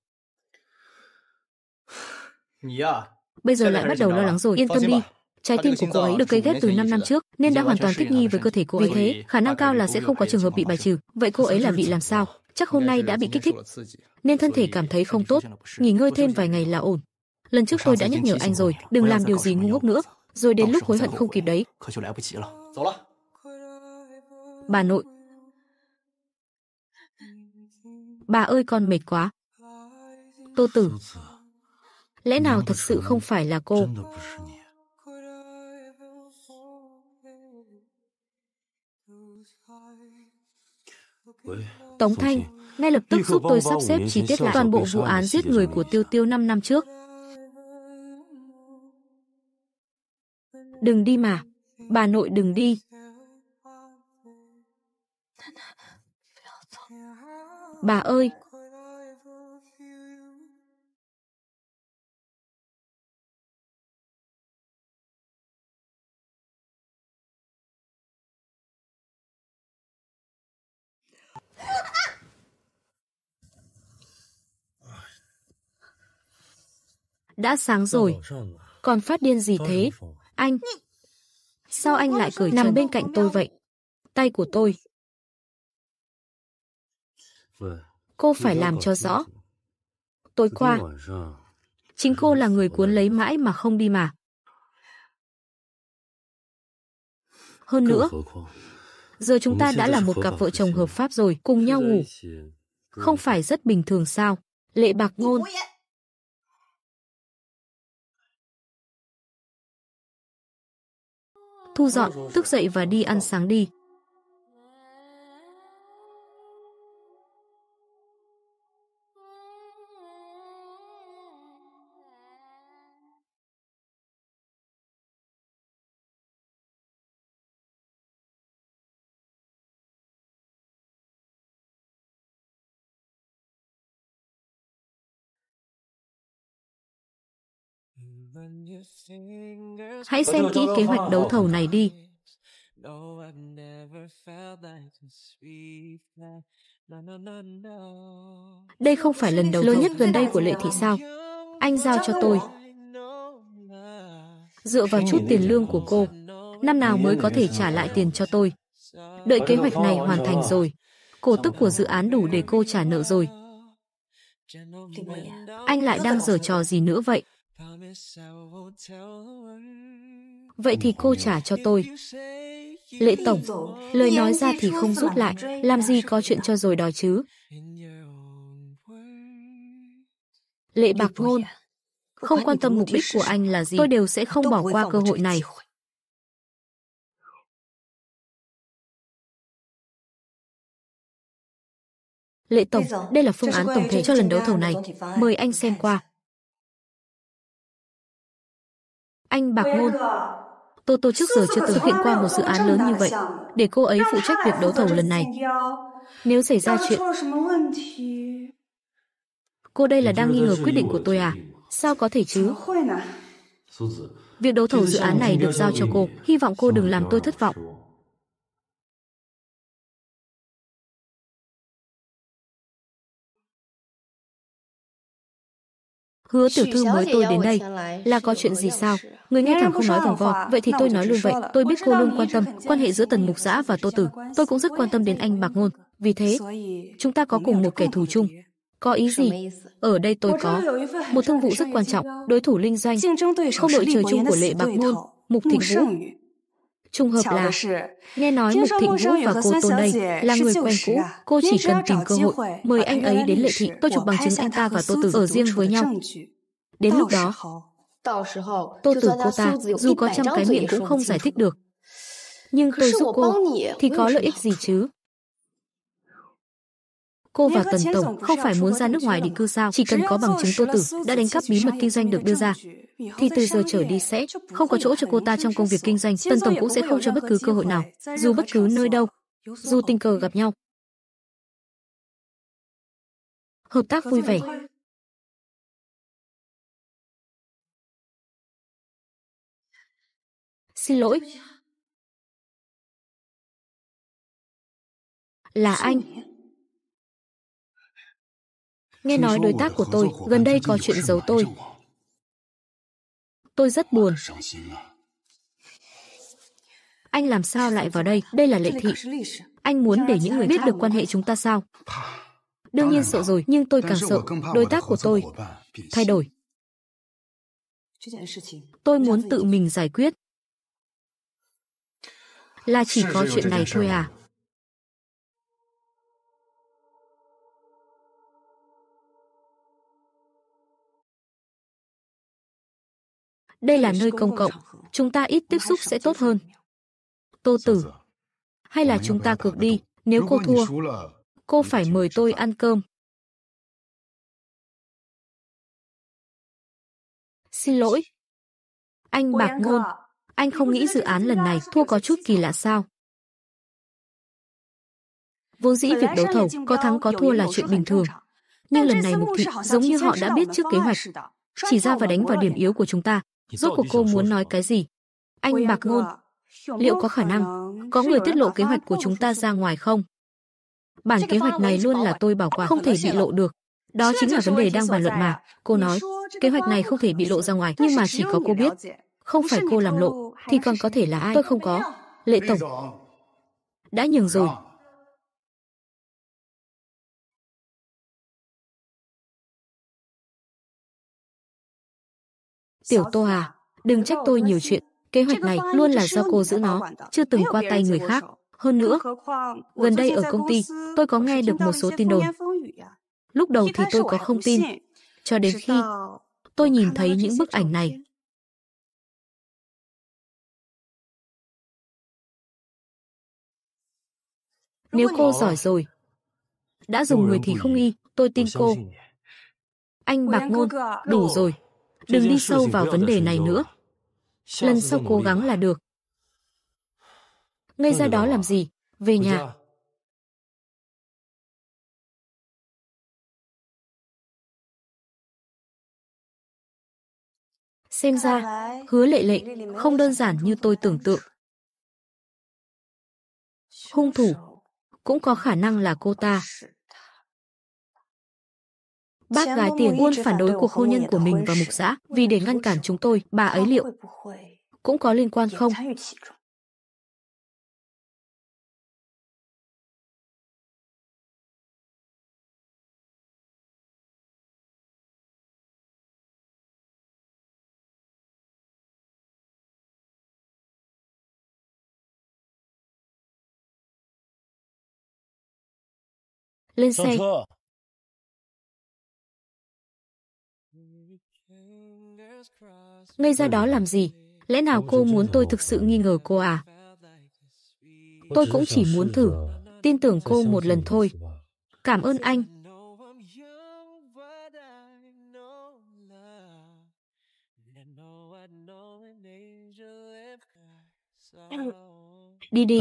Dạ. Bây giờ lại bắt đầu lo lắng rồi, yên tâm đi. Trái tim của cô ấy được cây ghép từ 5 năm trước nên đã hoàn toàn thích nghi với cơ thể cô ấy. Vì thế, khả năng cao là sẽ không có trường hợp bị bài trừ. Vậy cô ấy là bị làm sao? Chắc hôm nay đã bị kích thích nên thân thể cảm thấy không tốt, nghỉ ngơi thêm vài ngày là ổn. Lần trước tôi đã nhắc nhở anh rồi, đừng làm điều gì ngu ngốc nữa, rồi đến lúc hối hận không kịp đấy. Bà nội, Bà ơi con mệt quá. Tô Tử. Lẽ nào thật sự không phải là cô? Tống Thanh, ngay lập tức giúp tôi sắp xếp chi tiết lại toàn bộ vụ án giết người của Tiêu Tiêu 5 năm trước. Đừng đi mà, bà nội đừng đi. Bà ơi! Đã sáng rồi, còn phát điên gì thế? Anh! Sao anh lại cười nằm bên cạnh tôi vậy? Tay của tôi, Cô phải làm cho rõ. Tối qua, chính cô là người cuốn lấy mãi mà không đi mà. Hơn nữa, giờ chúng ta đã là một cặp vợ chồng hợp pháp rồi, cùng nhau ngủ. Không phải rất bình thường sao? Lệ Bạc Ngôn Thu dọn, thức dậy và đi ăn sáng đi. Hãy xem kỹ kế hoạch đấu thầu này đi. Đây không phải lần đầu lớn nhất gần đây của Lệ thì sao? Anh giao cho tôi. Dựa vào chút tiền lương của cô, năm nào mới có thể trả lại tiền cho tôi. Đợi kế hoạch này hoàn thành rồi, cổ tức của dự án đủ để cô trả nợ rồi. Anh lại đang giở trò gì nữa vậy? Vậy thì cô trả cho tôi. Lệ Tổng, lời nói ra thì không rút lại, làm gì có chuyện cho rồi đòi chứ. Lệ Bạc Ngôn, không quan tâm mục đích của anh là gì, tôi đều sẽ không bỏ qua cơ hội này. Lệ Tổng, đây là phương án tổng thể cho lần đấu thầu này. Mời anh xem qua. Anh Bạc Ngôn Tô Tô trước giờ chưa từng hiện qua một dự án lớn như vậy để cô ấy phụ trách việc đấu thầu lần này. Nếu xảy ra chuyện... Cô đây là đang nghi ngờ quyết định của tôi à? Sao có thể chứ? À? Việc đấu thầu dự án này được giao cho cô, hy vọng cô đừng làm tôi thất vọng. Hứa tiểu thư mới tôi đến đây là có chuyện gì sao? Người nghe thẳng không nói vòng vo, vậy thì tôi nói luôn vậy. Tôi biết cô luôn quan tâm quan hệ giữa Tần Mục Giã và Tô Tử. Tôi cũng rất quan tâm đến anh Bạc Ngôn. Vì thế, chúng ta có cùng một kẻ thù chung. Có ý gì? Ở đây tôi có một thương vụ rất quan trọng, đối thủ linh doanh, không đội trời chung của lệ Bạc Ngôn, Mục Thịnh Vũ. Trùng hợp là nghe nói Mục Thịnh Vũ và cô Tôn đây là người quen cũ, cô chỉ cần tìm cơ hội mời anh ấy đến lệ thị tôi chụp bằng chứng anh ta và tôi Tử ở riêng với nhau. Đến lúc đó, tôi Tử cô ta dù có trăm cái miệng cũng không giải thích được. Nhưng tôi giúp cô thì có lợi ích gì chứ? Cô và Tần Tổng không phải muốn ra nước ngoài định cư sao, chỉ cần có bằng chứng tôi Tử đã đánh cắp bí mật kinh doanh được đưa ra, thì từ giờ trở đi sẽ không có chỗ cho cô ta trong công việc kinh doanh. Tân Tổng cũng sẽ không cho bất cứ cơ hội nào, dù bất cứ nơi đâu, dù tình cờ gặp nhau. Hợp tác vui vẻ. Xin lỗi. Là anh. Nghe nói đối tác của tôi gần đây có chuyện giấu tôi, Tôi rất buồn. Anh làm sao lại vào đây? Đây là lệ thị. Anh muốn để những người biết được quan hệ chúng ta sao? Đương nhiên sợ rồi, nhưng tôi càng sợ đối tác của tôi thay đổi. Tôi muốn tự mình giải quyết. Là chỉ có chuyện này thôi à? Đây là nơi công cộng, chúng ta ít tiếp xúc sẽ tốt hơn. Tô Tử, hay là chúng ta cược đi, nếu cô thua, cô phải mời tôi ăn cơm. Xin lỗi. Anh Bạc Ngôn, anh không nghĩ dự án lần này thua có chút kỳ lạ sao? Vốn dĩ việc đấu thầu có thắng có thua là chuyện bình thường. Nhưng lần này Mục Thị giống như họ đã biết trước kế hoạch, chỉ ra và đánh vào điểm yếu của chúng ta, Rốt cuộc cô muốn nói cái gì? Anh Bạc Ngôn, liệu có khả năng có người tiết lộ kế hoạch của chúng ta ra ngoài không? Bản kế hoạch này luôn là tôi bảo quản không thể bị lộ được. Đó chính là vấn đề đang bàn luận mà. Cô nói, kế hoạch này không thể bị lộ ra ngoài, nhưng mà chỉ có cô biết. Không phải cô làm lộ, thì còn có thể là ai? Tôi không có. Lệ Tổng. Đã nhường rồi. Tiểu Tô Hà, đừng trách tôi nhiều chuyện, kế hoạch này luôn là do cô giữ nó, chưa từng qua tay người khác. Hơn nữa, gần đây ở công ty, tôi có nghe được một số tin đồn. À? Lúc đầu thì tôi có không tin, cho đến khi tôi nhìn thấy những bức ảnh này. Nếu cô giỏi rồi, đã dùng người thì không y, tôi tin cô. Anh Bạc Ngôn, đủ rồi. Đừng đi sâu vào vấn đề này nữa. Lần sau cố gắng là được. Ngay ra đó làm gì? Về nhà. Xem ra, hứa lệ lệ không đơn giản như tôi tưởng tượng. Hung thủ cũng có khả năng là cô ta. Bác gái tiền luôn phản đối cuộc hôn nhân của mình và mục giã vì để ngăn cản chúng tôi, bà ấy liệu cũng có liên quan không? Lên xe, Ngây ra đó ừ. làm gì? Lẽ nào cô muốn tôi thực sự nghi ngờ cô à? Tôi cũng chỉ muốn thử, tin tưởng cô một lần thôi. Cảm ơn anh. Đi đi.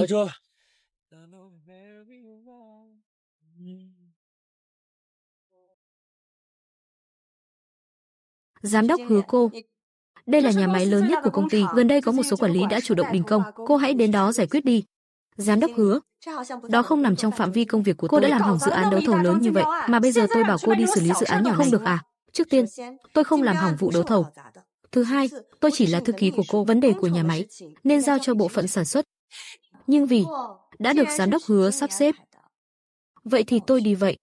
Giám đốc hứa cô. Đây là nhà máy lớn nhất của công ty, gần đây có một số quản lý đã chủ động đình công, cô hãy đến đó giải quyết đi. Giám đốc hứa, đó không nằm trong phạm vi công việc của tôi. Cô đã làm hỏng dự án đấu thầu lớn như vậy, mà bây giờ tôi bảo cô đi xử lý dự án nhỏ không được à? Trước tiên, tôi không làm hỏng vụ đấu thầu. Thứ hai, tôi chỉ là thư ký của cô, vấn đề của nhà máy nên giao cho bộ phận sản xuất. Nhưng vì đã được giám đốc hứa sắp xếp, vậy thì tôi đi vậy.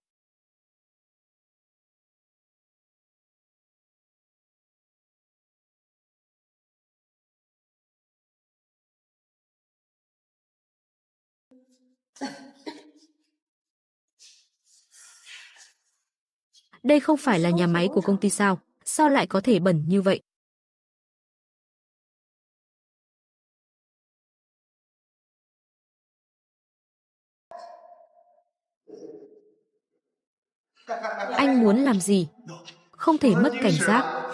Đây không phải là nhà máy của công ty sao? Sao lại có thể bẩn như vậy? Anh muốn làm gì? Không thể mất cảnh giác.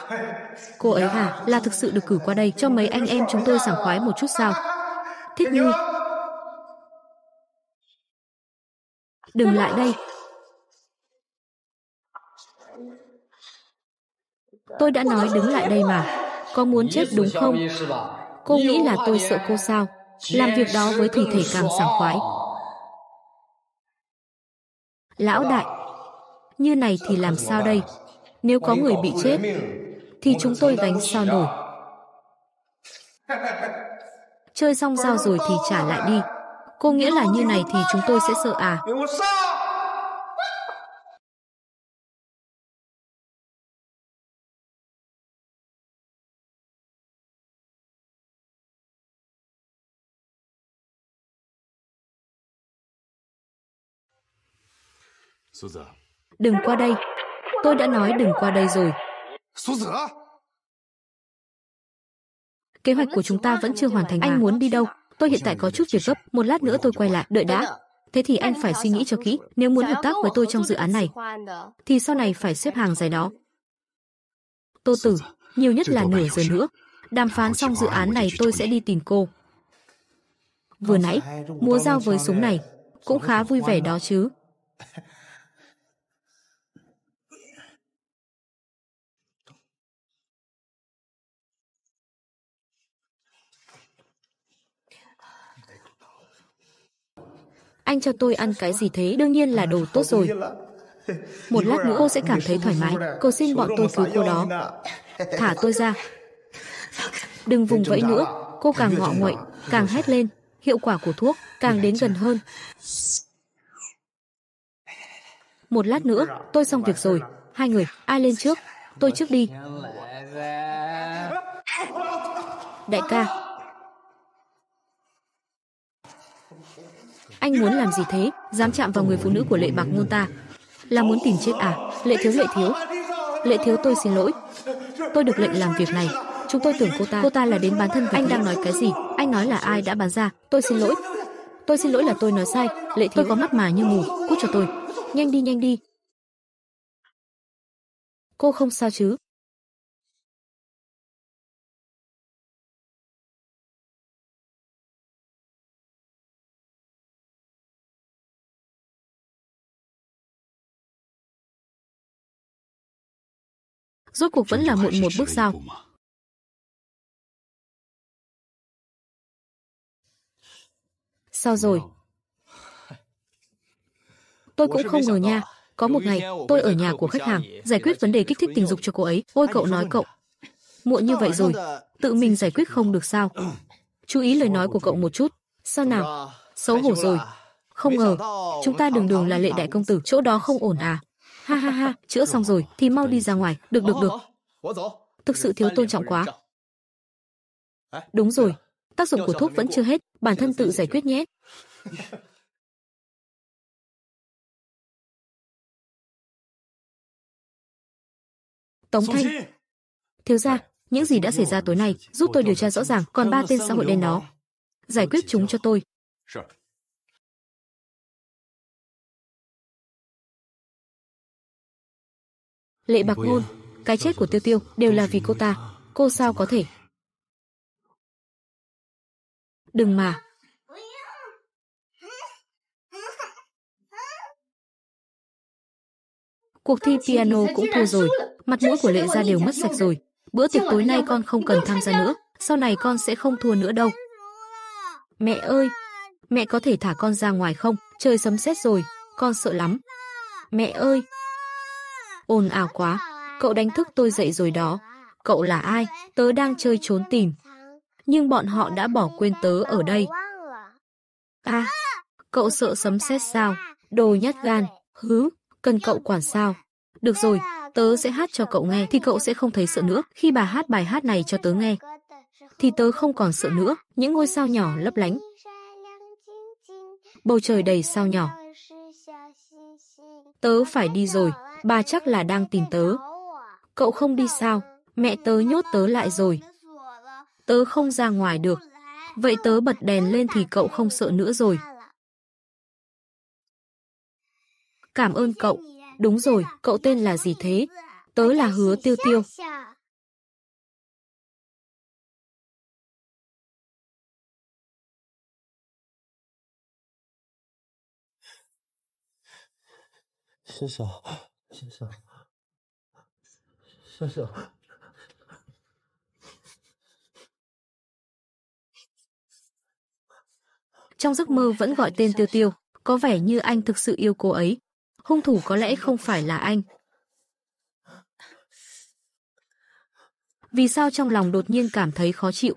Cô ấy hả, là thực sự được cử qua đây cho mấy anh em chúng tôi sảng khoái một chút sao? Thích như. đừng lại đây. Tôi đã nói đứng lại đây mà. Có muốn chết đúng không? Cô nghĩ là tôi sợ cô sao? Làm việc đó với thi thể càng sảng khoái. Lão đại, như này thì làm sao đây? Nếu có người bị chết, thì chúng tôi gánh sao nổi. Chơi xong dao rồi thì trả lại đi. Cô nghĩa là như này thì chúng tôi sẽ sợ à? Đừng qua đây. Tôi đã nói đừng qua đây rồi. Kế hoạch của chúng ta vẫn chưa hoàn thành. À? Anh muốn đi đâu? tôi hiện tại có chút việc gấp, một lát nữa tôi quay lại, đợi đã. Thế thì anh phải suy nghĩ cho kỹ, nếu muốn hợp tác với tôi trong dự án này, thì sau này phải xếp hàng dài đó. Tô Tử, nhiều nhất là nửa giờ nữa. Đàm phán xong dự án này tôi sẽ đi tìm cô. Vừa nãy, múa dao với súng này, cũng khá vui vẻ đó chứ. Anh cho tôi ăn cái gì thế? Đương nhiên là đồ tốt rồi. Một lát nữa cô sẽ cảm thấy thoải mái. Cô xin bọn tôi cứu cô đó. Thả tôi ra. Đừng vùng vẫy nữa. Cô càng ngọ nguậy, càng hét lên. Hiệu quả của thuốc càng đến gần hơn. Một lát nữa, tôi xong việc rồi. Hai người, ai lên trước? Tôi trước đi. Đại ca, anh muốn làm gì thế dám chạm vào người phụ nữ của lệ bạc ngôn ta là muốn tìm chết à lệ thiếu lệ thiếu lệ thiếu tôi xin lỗi tôi được lệnh làm việc này chúng tôi tưởng cô ta cô ta là đến bán thân anh đang nói cái gì anh nói là ai đã bán ra tôi xin lỗi tôi xin lỗi là tôi nói sai lệ thiếu tôi có mắt mà như mù cút cho tôi nhanh đi nhanh đi cô không sao chứ rốt cuộc vẫn là muộn một bước sao? Sao rồi? Tôi cũng không ngờ nha. Có một ngày, tôi ở nhà của khách hàng, giải quyết vấn đề kích thích tình dục cho cô ấy. Ôi cậu nói cậu, muộn như vậy rồi, tự mình giải quyết không được sao? Chú ý lời nói của cậu một chút. Sao nào? Xấu hổ rồi. Không ngờ, chúng ta đường đường là lệ đại công tử, chỗ đó không ổn à? Ha ha ha, chữa xong rồi thì mau đi ra ngoài, được được được. Thực sự thiếu tôn trọng quá. Đúng rồi, tác dụng của thuốc vẫn chưa hết, bản thân tự giải quyết nhé. Tống Thanh. Thiếu gia, những gì đã xảy ra tối nay, giúp tôi điều tra rõ ràng còn ba tên xã hội đen đó. Giải quyết chúng cho tôi. Lệ Bạc à, Ngôn, cái chết của Tiêu Tiêu đều là vì cô ta. Cô sao có thể? Đừng mà. Cuộc thi piano cũng thua rồi, mặt mũi của Lệ ra đều mất sạch rồi. Bữa tiệc tối nay con không cần tham gia nữa, sau này con sẽ không thua nữa đâu. Mẹ ơi, mẹ có thể thả con ra ngoài không? Trời sấm sét rồi, con sợ lắm. Mẹ ơi, ồn ào quá, cậu đánh thức tôi dậy rồi đó. Cậu là ai? Tớ đang chơi trốn tìm. Nhưng bọn họ đã bỏ quên tớ ở đây. À, cậu sợ sấm sét sao? Đồ nhát gan, hứ, cần cậu quản sao? Được rồi, tớ sẽ hát cho cậu nghe thì cậu sẽ không thấy sợ nữa. Khi bà hát bài hát này cho tớ nghe, thì tớ không còn sợ nữa. Những ngôi sao nhỏ lấp lánh. Bầu trời đầy sao nhỏ. Tớ phải đi rồi. Bà chắc là đang tìm tớ. Cậu không đi sao? Mẹ tớ nhốt tớ lại rồi. Tớ không ra ngoài được. Vậy tớ bật đèn lên thì cậu không sợ nữa rồi. Cảm ơn cậu. Đúng rồi, cậu tên là gì thế? Tớ là Hứa Tiêu Tiêu. Sư sở, 先生，先生，trong giấc mơ vẫn gọi tên Tiêu Tiêu, có vẻ như anh thực sự yêu cô ấy. Hung thủ có lẽ không phải là anh. Vì sao trong lòng đột nhiên cảm thấy khó chịu?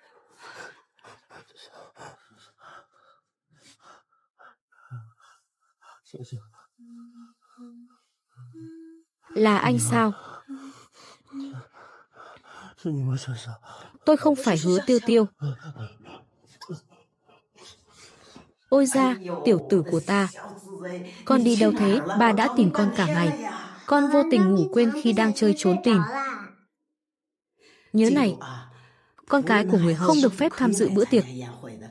Xin là anh sao? Tôi không phải hứa tiêu tiêu. Ôi ra, tiểu tử của ta. Con đi đâu thế, Bà đã tìm con cả ngày. Con vô tình ngủ quên khi đang chơi trốn tìm. Nhớ này, à, con cái của người không được phép tham dự bữa tiệc.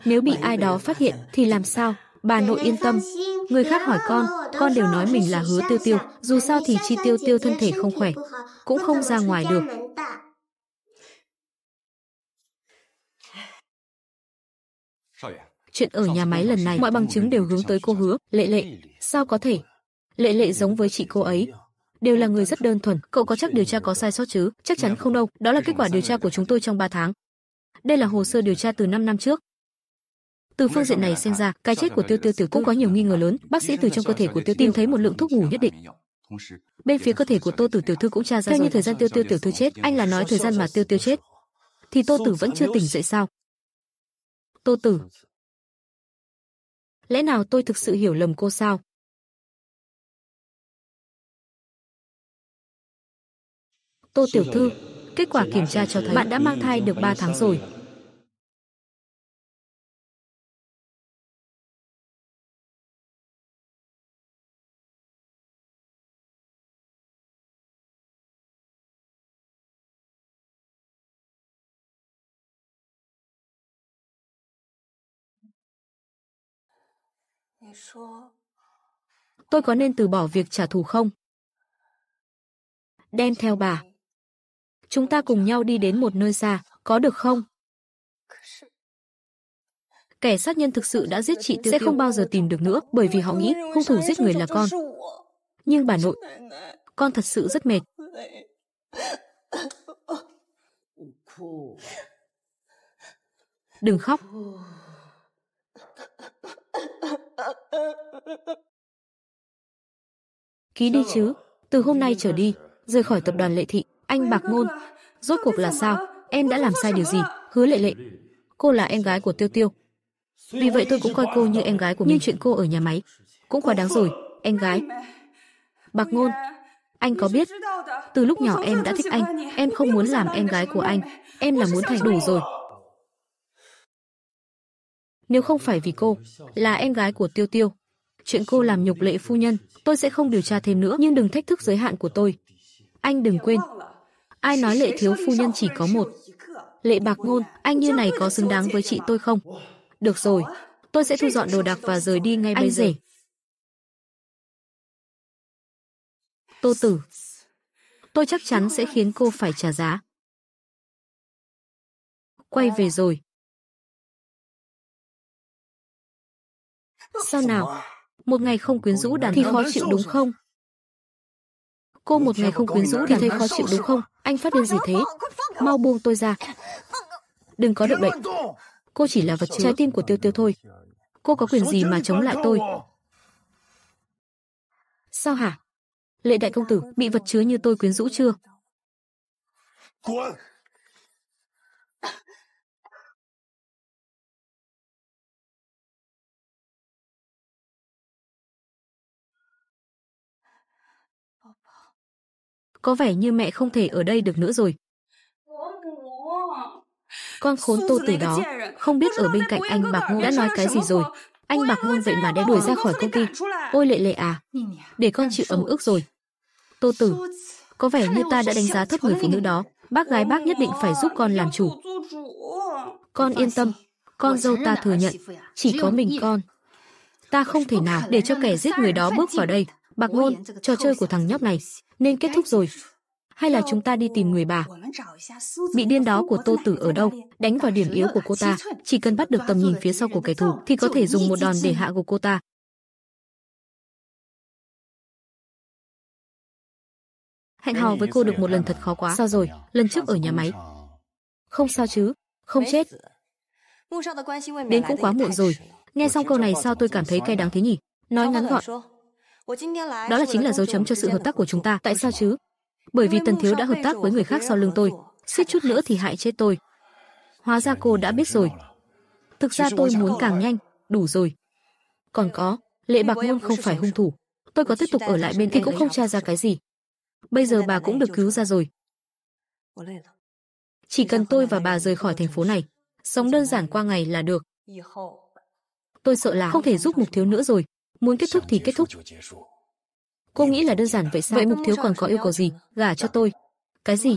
Nếu bị ai đó phát hiện thì làm sao? Bà nội yên tâm, người khác hỏi con, con đều nói mình là hứa tiêu tiêu, dù sao thì chi tiêu tiêu thân thể không khỏe, cũng không ra ngoài được. Chuyện ở nhà máy lần này, mọi bằng chứng đều hướng tới cô hứa, lệ lệ, sao có thể? Lệ lệ giống với chị cô ấy, đều là người rất đơn thuần, cậu có chắc điều tra có sai sót chứ? Chắc chắn không đâu, đó là kết quả điều tra của chúng tôi trong 3 tháng. Đây là hồ sơ điều tra từ 5 năm trước, từ phương diện này xem ra, cái chết của Tiêu Tiêu Tiểu cũng có nhiều nghi ngờ lớn. Bác sĩ từ trong cơ thể của Tiêu tìm thấy một lượng thuốc ngủ nhất định. Bên phía cơ thể của Tô Tử Tiểu Thư cũng tra ra theo như thời gian Tiêu Tiêu Tiểu Thư chết, anh là nói thời gian mà Tiêu Tiêu chết, thì Tô Tử vẫn chưa tỉnh dậy sao? Tô Tử, lẽ nào tôi thực sự hiểu lầm cô sao? Tô Tiểu Thư, kết quả kiểm tra cho thấy bạn đã mang thai được 3 tháng rồi. Tôi có nên từ bỏ việc trả thù không? Đem theo bà. Chúng ta cùng nhau đi đến một nơi xa, có được không? Kẻ sát nhân thực sự đã giết chị Tiêu sẽ không bao giờ tìm được nữa bởi vì họ nghĩ hung thủ giết người là con. Nhưng bà nội, con thật sự rất mệt. Đừng khóc. Ký đi chứ, từ hôm nay trở đi, rời khỏi tập đoàn Lệ Thị, anh Bạc Ngôn. Rốt cuộc là sao? Em đã làm sai điều gì? Hứa Lệ Lệ. Cô là em gái của Tiêu Tiêu. Vì vậy tôi cũng coi cô như em gái của mình. Nhưng chuyện cô ở nhà máy cũng quá đáng rồi, em gái. Bạc Ngôn, anh có biết, từ lúc nhỏ em đã thích anh, em không muốn làm em gái của anh, em là muốn thay đủ rồi. Nếu không phải vì cô, là em gái của Tiêu Tiêu. Chuyện cô làm nhục lệ phu nhân, tôi sẽ không điều tra thêm nữa nhưng đừng thách thức giới hạn của tôi. Anh đừng quên, ai nói lệ thiếu phu nhân chỉ có một. Lệ bạc ngôn, anh như này có xứng đáng với chị tôi không? Được rồi, tôi sẽ thu dọn đồ đạc và rời đi ngay bây giờ. Rể. Tô Tử, tôi chắc chắn sẽ khiến cô phải trả giá. Quay về rồi, Sao nào? Một ngày không quyến rũ đàn thì khó chịu đúng không? Cô một ngày không quyến rũ thì thấy khó chịu đúng không? Anh phát điên gì thế? Mau buông tôi ra. Đừng có động đậy. Cô chỉ là vật trái tim của tiêu tiêu thôi. Cô có quyền gì mà chống lại tôi? Sao hả? Lệ đại công tử, bị vật chứa như tôi quyến rũ chưa? có vẻ như mẹ không thể ở đây được nữa rồi. Con khốn tô tử đó, không biết ở bên cạnh anh Bạc Ngôn đã nói cái gì rồi. Anh Bạc Ngôn vậy mà đã đuổi ra khỏi công ty. Ôi lệ lệ à, để con chịu ấm ức rồi. Tô tử, có vẻ như ta đã đánh giá thấp người phụ nữ đó. Bác gái bác nhất định phải giúp con làm chủ. Con yên tâm, con dâu ta thừa nhận, chỉ có mình con. Ta không thể nào để cho kẻ giết người đó bước vào đây. Bạc ngôn, trò chơi của thằng nhóc này nên kết thúc rồi. Hay là chúng ta đi tìm người bà? Bị điên đó của Tô Tử ở đâu? Đánh vào điểm yếu của cô ta, chỉ cần bắt được tầm nhìn phía sau của kẻ thù thì có thể dùng một đòn để hạ gục cô ta. Hẹn hò với cô được một lần thật khó quá. Sao rồi? Lần trước ở nhà máy. Không sao chứ, không chết. Đến cũng quá muộn rồi. Nghe xong câu này sao tôi cảm thấy cay đắng thế nhỉ? Nói ngắn gọn, đó là chính là dấu chấm cho sự hợp tác của chúng ta. Tại sao chứ? Bởi vì Tần Thiếu đã hợp tác với người khác sau lưng tôi, suýt chút nữa thì hại chết tôi. Hóa ra cô đã biết rồi. Thực ra tôi muốn càng nhanh, đủ rồi. Còn có, Lệ Bạc Ngôn không phải hung thủ. Tôi có tiếp tục ở lại bên thì cũng không tra ra cái gì. Bây giờ bà cũng được cứu ra rồi. Chỉ cần tôi và bà rời khỏi thành phố này, sống đơn giản qua ngày là được. Tôi sợ là không thể giúp mục thiếu nữa rồi. Muốn kết thúc thì kết thúc. Cô nghĩ là đơn giản vậy sao? Vậy mục thiếu còn có yêu cầu gì? Gả cho tôi. Cái gì?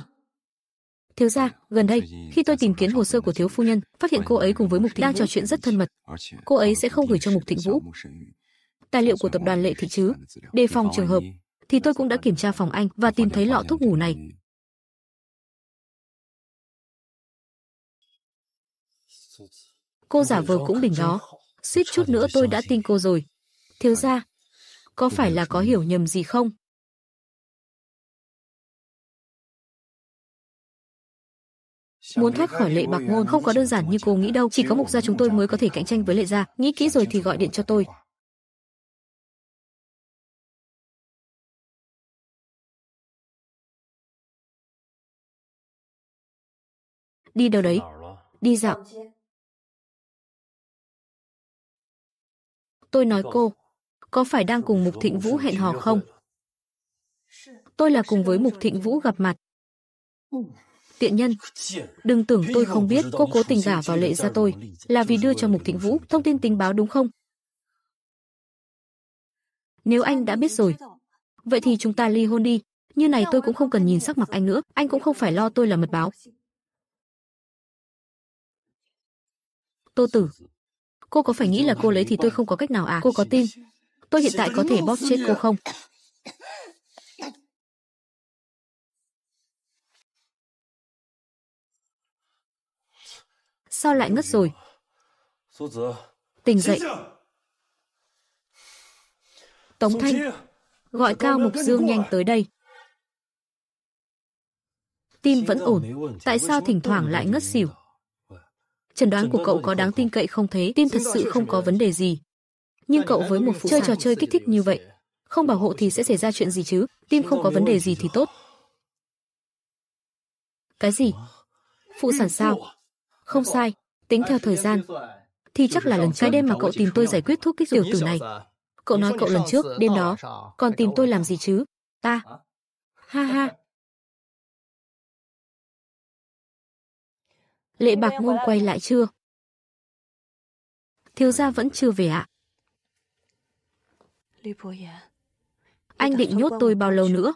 Thiếu gia, gần đây, khi tôi tìm kiếm hồ sơ của thiếu phu nhân, phát hiện cô ấy cùng với Mục Thịnh đang trò chuyện rất thân mật. Cô ấy sẽ không gửi cho Mục Thịnh Vũ. Tài liệu của tập đoàn Lệ Thị chứ, đề phòng trường hợp, thì tôi cũng đã kiểm tra phòng anh và tìm thấy lọ thuốc ngủ này. Cô giả vờ cũng bình đó, suýt chút nữa tôi đã tin cô rồi. Thiếu gia, có phải là có hiểu nhầm gì không? Muốn thoát khỏi lệ bạc à? ngôn không có đơn giản như cô nghĩ đâu, chỉ có mục gia chúng tôi mới có thể cạnh tranh với lệ gia, nghĩ kỹ rồi thì gọi điện cho tôi. À? Đi đâu đấy? Đi dạo. Tôi nói cô, có phải đang cùng Mục Thịnh Vũ hẹn hò không? Tôi là cùng với Mục Thịnh Vũ gặp mặt. Tiện nhân, đừng tưởng tôi không biết cô cố tình gả vào lệ ra tôi, là vì đưa cho Mục Thịnh Vũ thông tin tình báo đúng không? Nếu anh đã biết rồi, vậy thì chúng ta ly hôn đi. Như này tôi cũng không cần nhìn sắc mặt anh nữa, anh cũng không phải lo tôi là mật báo. Tô Tử, cô có phải nghĩ là cô lấy thì tôi không có cách nào à? Cô có tin Tôi hiện tại có thể bóp chết cô không? Sao lại ngất rồi? Tỉnh dậy. Tống Thanh, gọi Cao Mục Dương nhanh tới đây. Tim vẫn ổn, tại sao thỉnh thoảng lại ngất xỉu? Chẩn đoán của cậu có đáng tin cậy không thế, tim thật sự không có vấn đề gì nhưng cậu với một phụ chơi trò chơi kích thích như vậy, không bảo hộ thì sẽ xảy ra chuyện gì chứ? Tim không có vấn đề gì thì tốt. Cái gì? Phụ sản sao? Không sai, tính theo thời gian thì chắc là lần cái đêm mà cậu tìm tôi giải quyết thuốc kích tiểu tử này. Cậu nói cậu lần trước, đêm đó, còn tìm tôi làm gì chứ? Ta. Ha ha. Lệ Bạc Ngôn quay lại chưa? Thiếu gia vẫn chưa về ạ. Anh định nhốt tôi bao lâu nữa?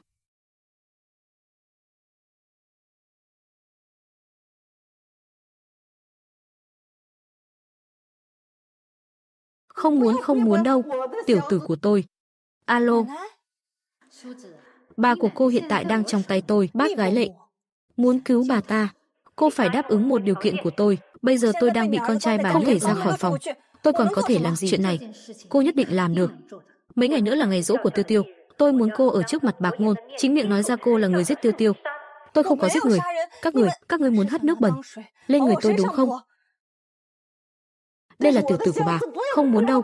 Không muốn không muốn đâu, tiểu tử của tôi. Alo. bà của cô hiện tại đang trong tay tôi, bác gái lệ. Muốn cứu bà ta, cô phải đáp ứng một điều kiện của tôi. Bây giờ tôi đang bị con trai bà không thể ra khỏi phòng. Tôi còn có thể làm gì chuyện này. Cô nhất định làm được mấy ngày nữa là ngày rỗ của Tiêu Tiêu, tôi muốn cô ở trước mặt Bạc Ngôn, chính miệng nói ra cô là người giết Tiêu Tiêu. Tôi không có giết người, các người, các người muốn hất nước bẩn lên người tôi đúng không? Đây là tiểu tử của bà, không muốn đâu.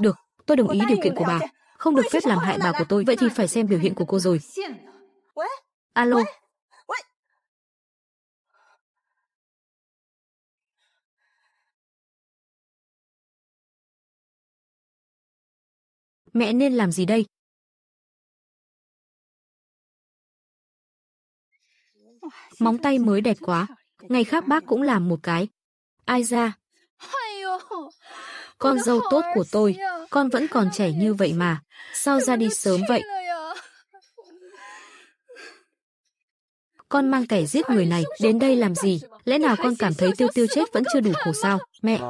Được, tôi đồng ý điều kiện của bà, không được phép làm hại bà của tôi, vậy thì phải xem biểu hiện của cô rồi. Alo, mẹ nên làm gì đây? Móng tay mới đẹp quá, ngày khác bác cũng làm một cái. Ai ra? Con dâu tốt của tôi, con vẫn còn trẻ như vậy mà, sao ra đi sớm vậy? Con mang kẻ giết người này đến đây làm gì? Lẽ nào con cảm thấy Tiêu Tiêu chết vẫn chưa đủ khổ sao? Mẹ, à,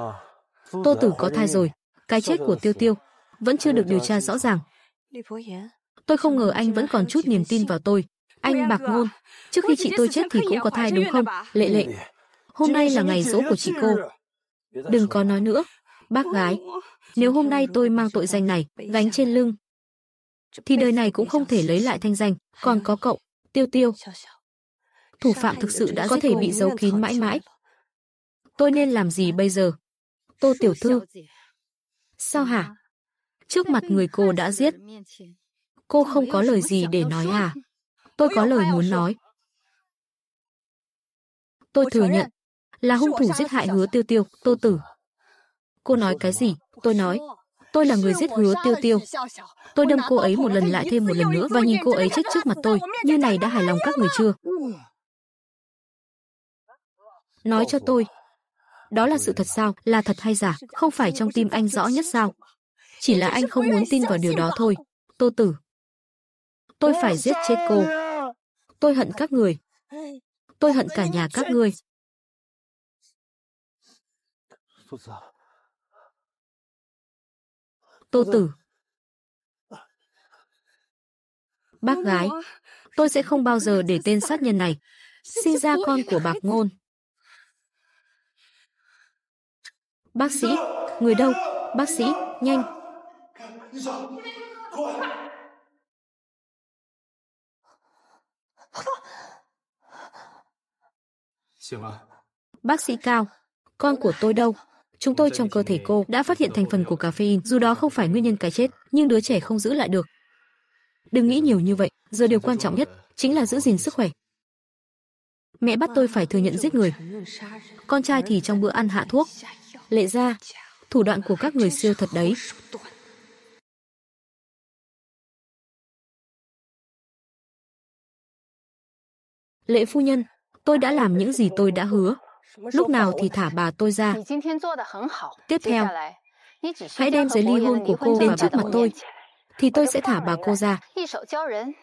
Tô Tử có thai rồi, cái chết của Tiêu Tiêu vẫn chưa được điều tra rõ ràng. Tôi không ngờ anh vẫn còn chút niềm tin vào tôi. Anh Bạc Ngôn, trước khi chị tôi chết thì cũng có thai đúng không? Lệ lệ, hôm nay là ngày dỗ của chị cô. Đừng có nói nữa, bác gái. Nếu hôm nay tôi mang tội danh này, gánh trên à? lưng, thì đời này cũng không thể lấy lại thanh danh. Còn có cậu, tiêu tiêu. Thủ phạm thực sự đã có thể bị giấu kín mãi mãi. Tôi nên làm gì bây giờ? Tô tiểu thư. Sao hả? trước mặt người cô đã giết. Cô không có lời gì để nói à? Tôi có lời muốn nói. Tôi thừa nhận là hung thủ giết hại hứa tiêu tiêu, tô tử. Cô nói cái gì? Tôi nói. Tôi là người giết hứa tiêu tiêu. Tôi đâm cô ấy một lần lại thêm một lần nữa và nhìn cô ấy chết trước mặt tôi. Như này đã hài lòng các người chưa? Nói cho tôi, đó là sự thật sao, là thật hay giả, không phải trong tim anh rõ nhất sao? Chỉ là anh không muốn tin vào điều đó thôi. Tô Tử. Tôi phải giết chết cô. Tôi hận các người. Tôi hận cả nhà các người, Tô Tử. Bác gái, tôi sẽ không bao giờ để tên sát nhân này sinh ra con của bạc ngôn. Bác sĩ, người đâu? Bác sĩ, nhanh, 你走，过来。Bác à? sĩ Cao, con của tôi đâu? Chúng tôi trong cơ thể cô đã phát hiện thành phần của caffeine, dù đó không phải nguyên nhân cái chết, nhưng đứa trẻ không giữ lại được. Đừng nghĩ nhiều như vậy, giờ điều quan trọng nhất chính là giữ gìn sức khỏe. Mẹ bắt tôi phải thừa nhận giết người. Con trai thì trong bữa ăn hạ thuốc. Lệ ra, thủ đoạn của các người siêu thật đấy. Lệ phu nhân, tôi đã làm những gì tôi đã hứa. Lúc nào thì thả bà tôi ra. Tiếp theo, hãy đem giấy ly hôn của cô đến trước mặt tôi, thì tôi sẽ thả bà cô ra.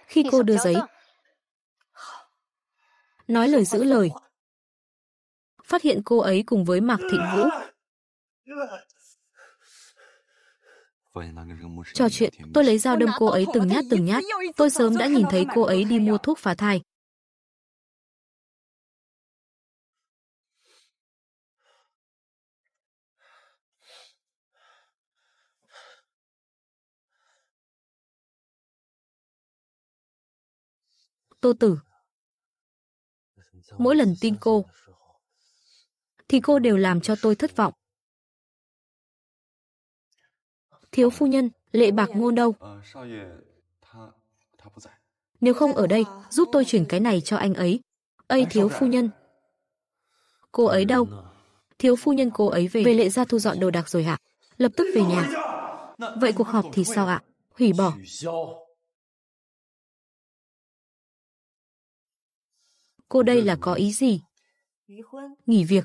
Khi cô đưa giấy, nói lời giữ lời. Phát hiện cô ấy cùng với Mạc Thị Vũ. Trò chuyện, tôi lấy dao đâm cô ấy từng nhát từng nhát. Tôi sớm đã nhìn thấy cô ấy đi mua thuốc phá thai. Tô Tử. Mỗi lần tin cô, thì cô đều làm cho tôi thất vọng. Thiếu phu nhân, lệ bạc ngôn đâu? Nếu không ở đây, giúp tôi chuyển cái này cho anh ấy. Ây thiếu phu nhân. Cô ấy đâu? Thiếu phu nhân cô ấy về về lệ ra thu dọn đồ đạc rồi hả? Lập tức về nhà. Vậy cuộc họp thì sao ạ? Hủy bỏ. Cô đây ừ. là có ý gì? Nghỉ việc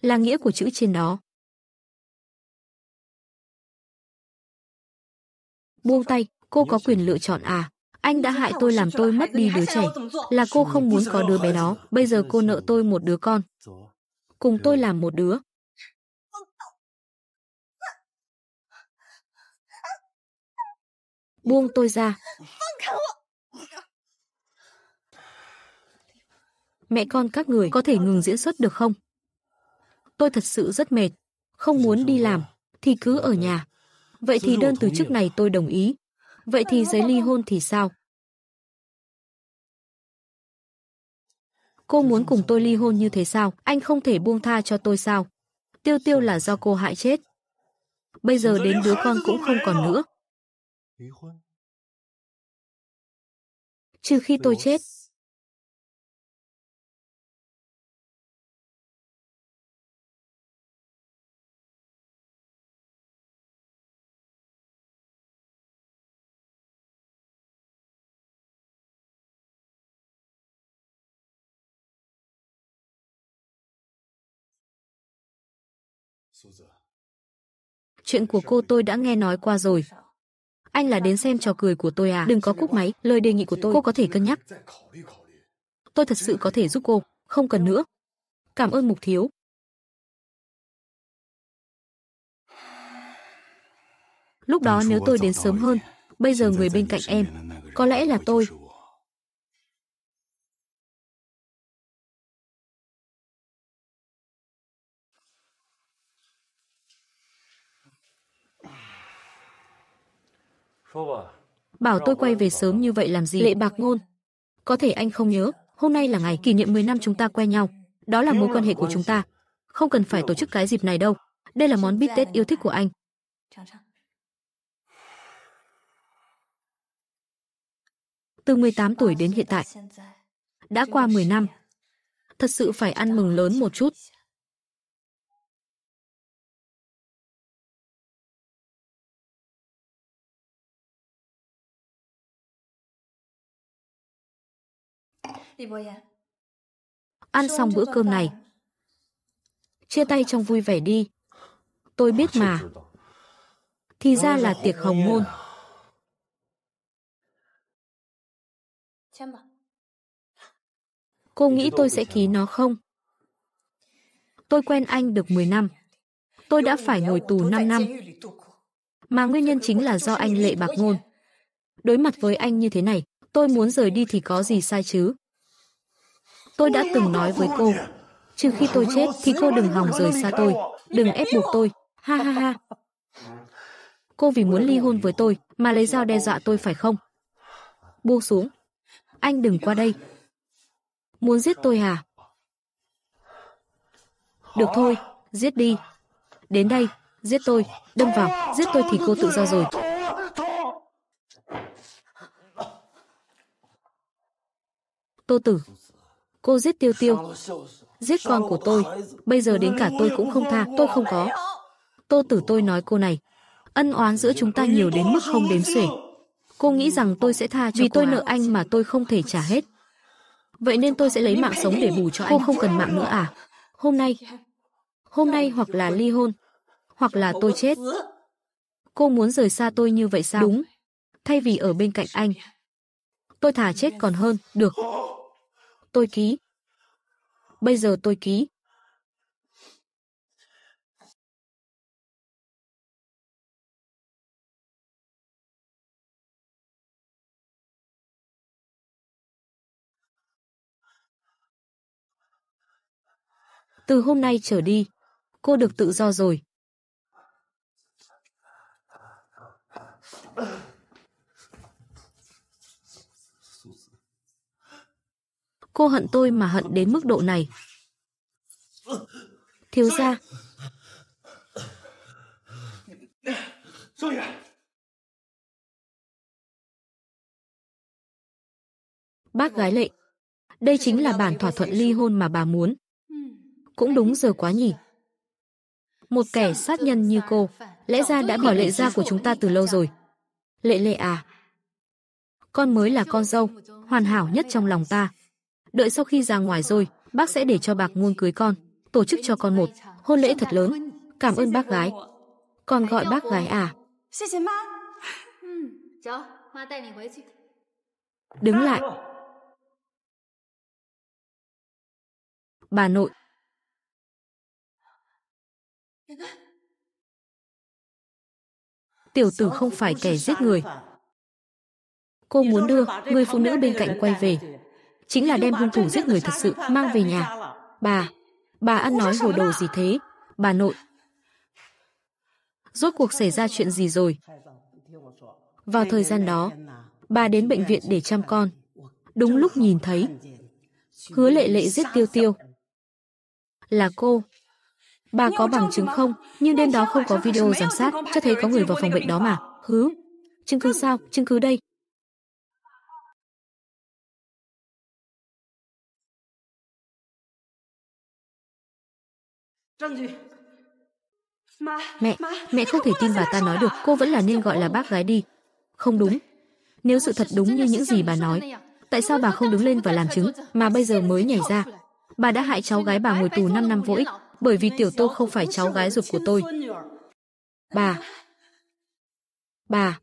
là nghĩa của chữ trên đó. Buông tay, cô có quyền lựa chọn à? Anh đã hại tôi làm tôi mất đi đứa trẻ. Là cô không muốn có đứa bé đó, bây giờ cô nợ tôi một đứa con. Cùng tôi làm một đứa. Buông tôi ra. mẹ con các người có thể ngừng diễn xuất được không? Tôi thật sự rất mệt, không muốn đi làm, thì cứ ở nhà. Vậy thì đơn từ chức này tôi đồng ý. Vậy thì giấy ly hôn thì sao? Cô muốn cùng tôi ly hôn như thế sao? Anh không thể buông tha cho tôi sao? Tiêu tiêu là do cô hại chết. Bây giờ đến đứa con cũng không còn nữa. Trừ khi tôi chết, Chuyện của cô tôi đã nghe nói qua rồi. Anh là đến xem trò cười của tôi à? Đừng có cúc máy, lời đề nghị của tôi cô có thể cân nhắc. Tôi thật sự có thể giúp cô, không cần nữa. Cảm ơn Mục Thiếu. Lúc đó nếu tôi đến sớm hơn, bây giờ người bên cạnh em, có lẽ là tôi, Bảo tôi quay về sớm như vậy làm gì? Lệ bạc ngôn. Có thể anh không nhớ, hôm nay là ngày kỷ niệm 10 năm chúng ta quen nhau. Đó là mối quan hệ của chúng ta. Không cần phải tổ chức cái dịp này đâu. Đây là món bít tết yêu thích của anh. Từ 18 tuổi đến hiện tại, đã qua 10 năm. Thật sự phải ăn mừng lớn một chút. À? Ăn xong bữa cơm này, chia tay trong vui vẻ đi. Tôi biết mà. Thì ra là tiệc hồng môn. Cô nghĩ tôi sẽ ký nó không? Tôi quen anh được 10 năm. Tôi đã phải ngồi tù 5 năm. Mà nguyên nhân chính là do anh lệ bạc ngôn. Đối mặt với anh như thế này, tôi muốn rời đi thì có gì sai chứ? Tôi đã từng nói với cô, trừ khi tôi chết thì cô đừng hòng rời xa tôi, đừng ép buộc tôi. Ha ha ha. Cô vì muốn ly hôn với tôi mà lấy dao đe dọa tôi phải không? Buông xuống. Anh đừng qua đây. Muốn giết tôi à? Được thôi, giết đi. Đến đây, giết tôi, đâm vào, giết tôi thì cô tự do rồi. Tô Tử, Cô giết tiêu tiêu, giết con của tôi, bây giờ đến cả tôi cũng không tha, tôi không có. Tô tử tôi nói cô này, ân oán giữa chúng ta nhiều đến mức không đếm xuể. Cô nghĩ rằng tôi sẽ tha cho vì tôi nợ anh mà tôi không thể trả hết. Vậy nên tôi sẽ lấy mạng sống để bù cho anh. Cô không cần mạng nữa à? Hôm nay, hôm nay hoặc là ly hôn, hoặc là tôi chết. Cô muốn rời xa tôi như vậy sao? Đúng. Thay vì ở bên cạnh anh, tôi thà chết còn hơn, được. Tôi ký. Bây giờ tôi ký. Từ hôm nay trở đi, cô được tự do rồi. Cô hận tôi mà hận đến mức độ này. Thiếu gia. Bác gái lệ. Đây chính là bản thỏa thuận ly hôn mà bà muốn. Cũng đúng giờ quá nhỉ. Một kẻ sát nhân như cô, lẽ ra đã bỏ lệ gia của chúng ta từ lâu rồi. Lệ lệ à, con mới là con dâu, hoàn hảo nhất trong lòng ta đợi sau khi ra ngoài rồi, bác sẽ để cho bạc ngôn cưới con, tổ chức cho con một hôn lễ thật lớn. Cảm ơn bác gái. Con gọi bác gái à? Đứng lại. Bà nội. Tiểu tử không phải kẻ giết người. Cô muốn đưa người phụ nữ bên cạnh quay về, chính là đem hung thủ giết người thật sự mang về nhà. Bà, bà ăn nói hồ đồ gì thế? Bà nội. Rốt cuộc xảy ra chuyện gì rồi? Vào thời gian đó, bà đến bệnh viện để chăm con. Đúng lúc nhìn thấy, hứa lệ lệ giết tiêu tiêu. Là cô. Bà có bằng chứng không? Nhưng đêm đó không có video giám sát, cho thấy có người vào phòng bệnh đó mà. Hứ. Chứng cứ sao? Chứng cứ đây. Mẹ, mẹ không thể tin bà ta nói được, cô vẫn là nên gọi là bác gái đi. Không đúng. Nếu sự thật đúng như những gì bà nói, tại sao bà không đứng lên và làm chứng mà bây giờ mới nhảy ra? Bà đã hại cháu gái bà ngồi tù 5 năm vô ích, bởi vì tiểu tô không phải cháu gái ruột của tôi. Bà. Bà.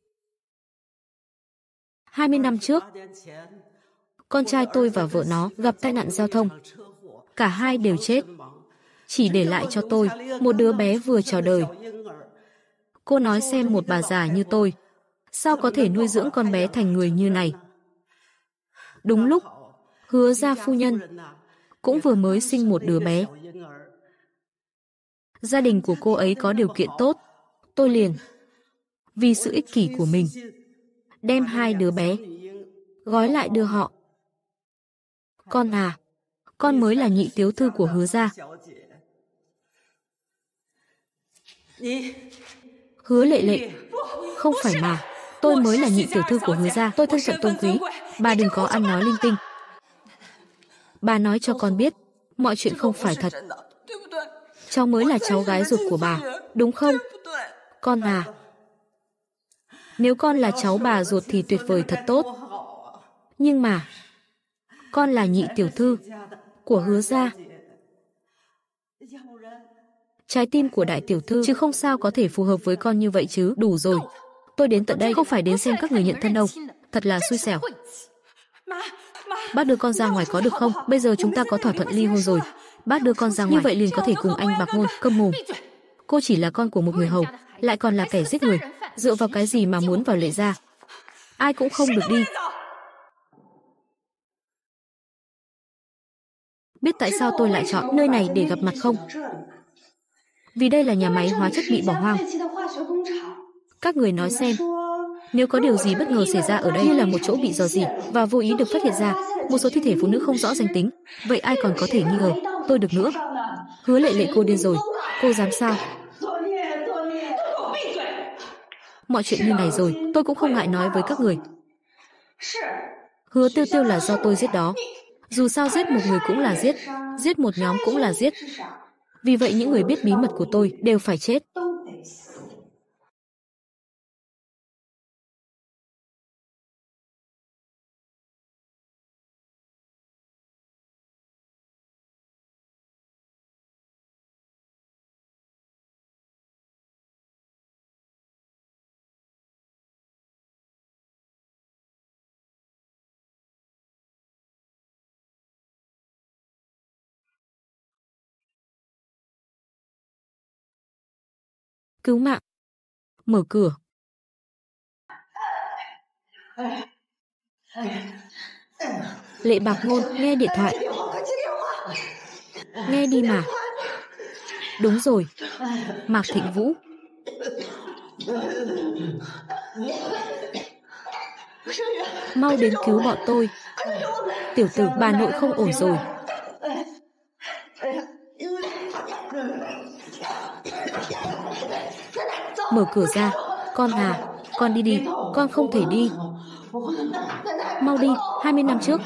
20 năm trước, con trai tôi và vợ nó gặp tai nạn giao thông. Cả hai đều chết chỉ để lại cho tôi một đứa bé vừa chào đời. Cô nói xem một bà già như tôi, sao có thể nuôi dưỡng con bé thành người như này? Đúng lúc, hứa ra phu nhân cũng vừa mới sinh một đứa bé. Gia đình của cô ấy có điều kiện tốt, tôi liền vì sự ích kỷ của mình đem hai đứa bé gói lại đưa họ. Con à, con mới là nhị tiếu thư của hứa gia. Hứa lệ lệ, không phải mà, tôi mới là nhị tiểu thư của hứa gia, tôi thân phận tôn quý, bà đừng có ăn nói linh tinh. Bà nói cho con biết, mọi chuyện không phải thật. Cháu mới là cháu gái ruột của bà, đúng không? Con à, nếu con là cháu bà ruột thì tuyệt vời thật tốt. Nhưng mà, con là nhị tiểu thư của hứa gia, Trái tim của đại tiểu thư chứ không sao có thể phù hợp với con như vậy chứ, đủ rồi. Tôi đến tận đây không phải đến xem các người nhận thân đâu, thật là xui xẻo. Bác đưa con ra ngoài có được không? Bây giờ chúng ta có thỏa thuận ly hôn rồi. Bác đưa con ra ngoài, như vậy liền có thể cùng anh bạc ngôn, câm mồm. Cô chỉ là con của một người hầu, lại còn là kẻ giết người. Dựa vào cái gì mà muốn vào lệ ra? Ai cũng không được đi. Biết tại sao tôi lại chọn nơi này để gặp mặt không? vì đây là nhà máy hóa chất bị bỏ hoang. Các người nói xem, nếu có điều gì bất ngờ xảy ra ở đây như là một chỗ bị dò dỉ và vô ý được phát hiện ra, một số thi thể phụ nữ không rõ danh tính, vậy ai còn có thể nghi ngờ, tôi được nữa. Hứa lệ lệ cô điên rồi, cô dám sao? Mọi chuyện như này rồi, tôi cũng không ngại nói với các người. Hứa tiêu tiêu là do tôi giết đó. Dù sao giết một người cũng là giết, giết một nhóm cũng là giết. Vì vậy những người biết bí mật của tôi đều phải chết. Cứu mạng. Mở cửa. Lệ bạc ngôn nghe điện thoại. Nghe đi mà. Đúng rồi. Mạc Thịnh Vũ. Mau đến cứu bọn tôi. Tiểu tử bà nội không ổn rồi. mở cửa ra. Con à, con đi đi, con không thể đi. Mau đi, 20 năm trước.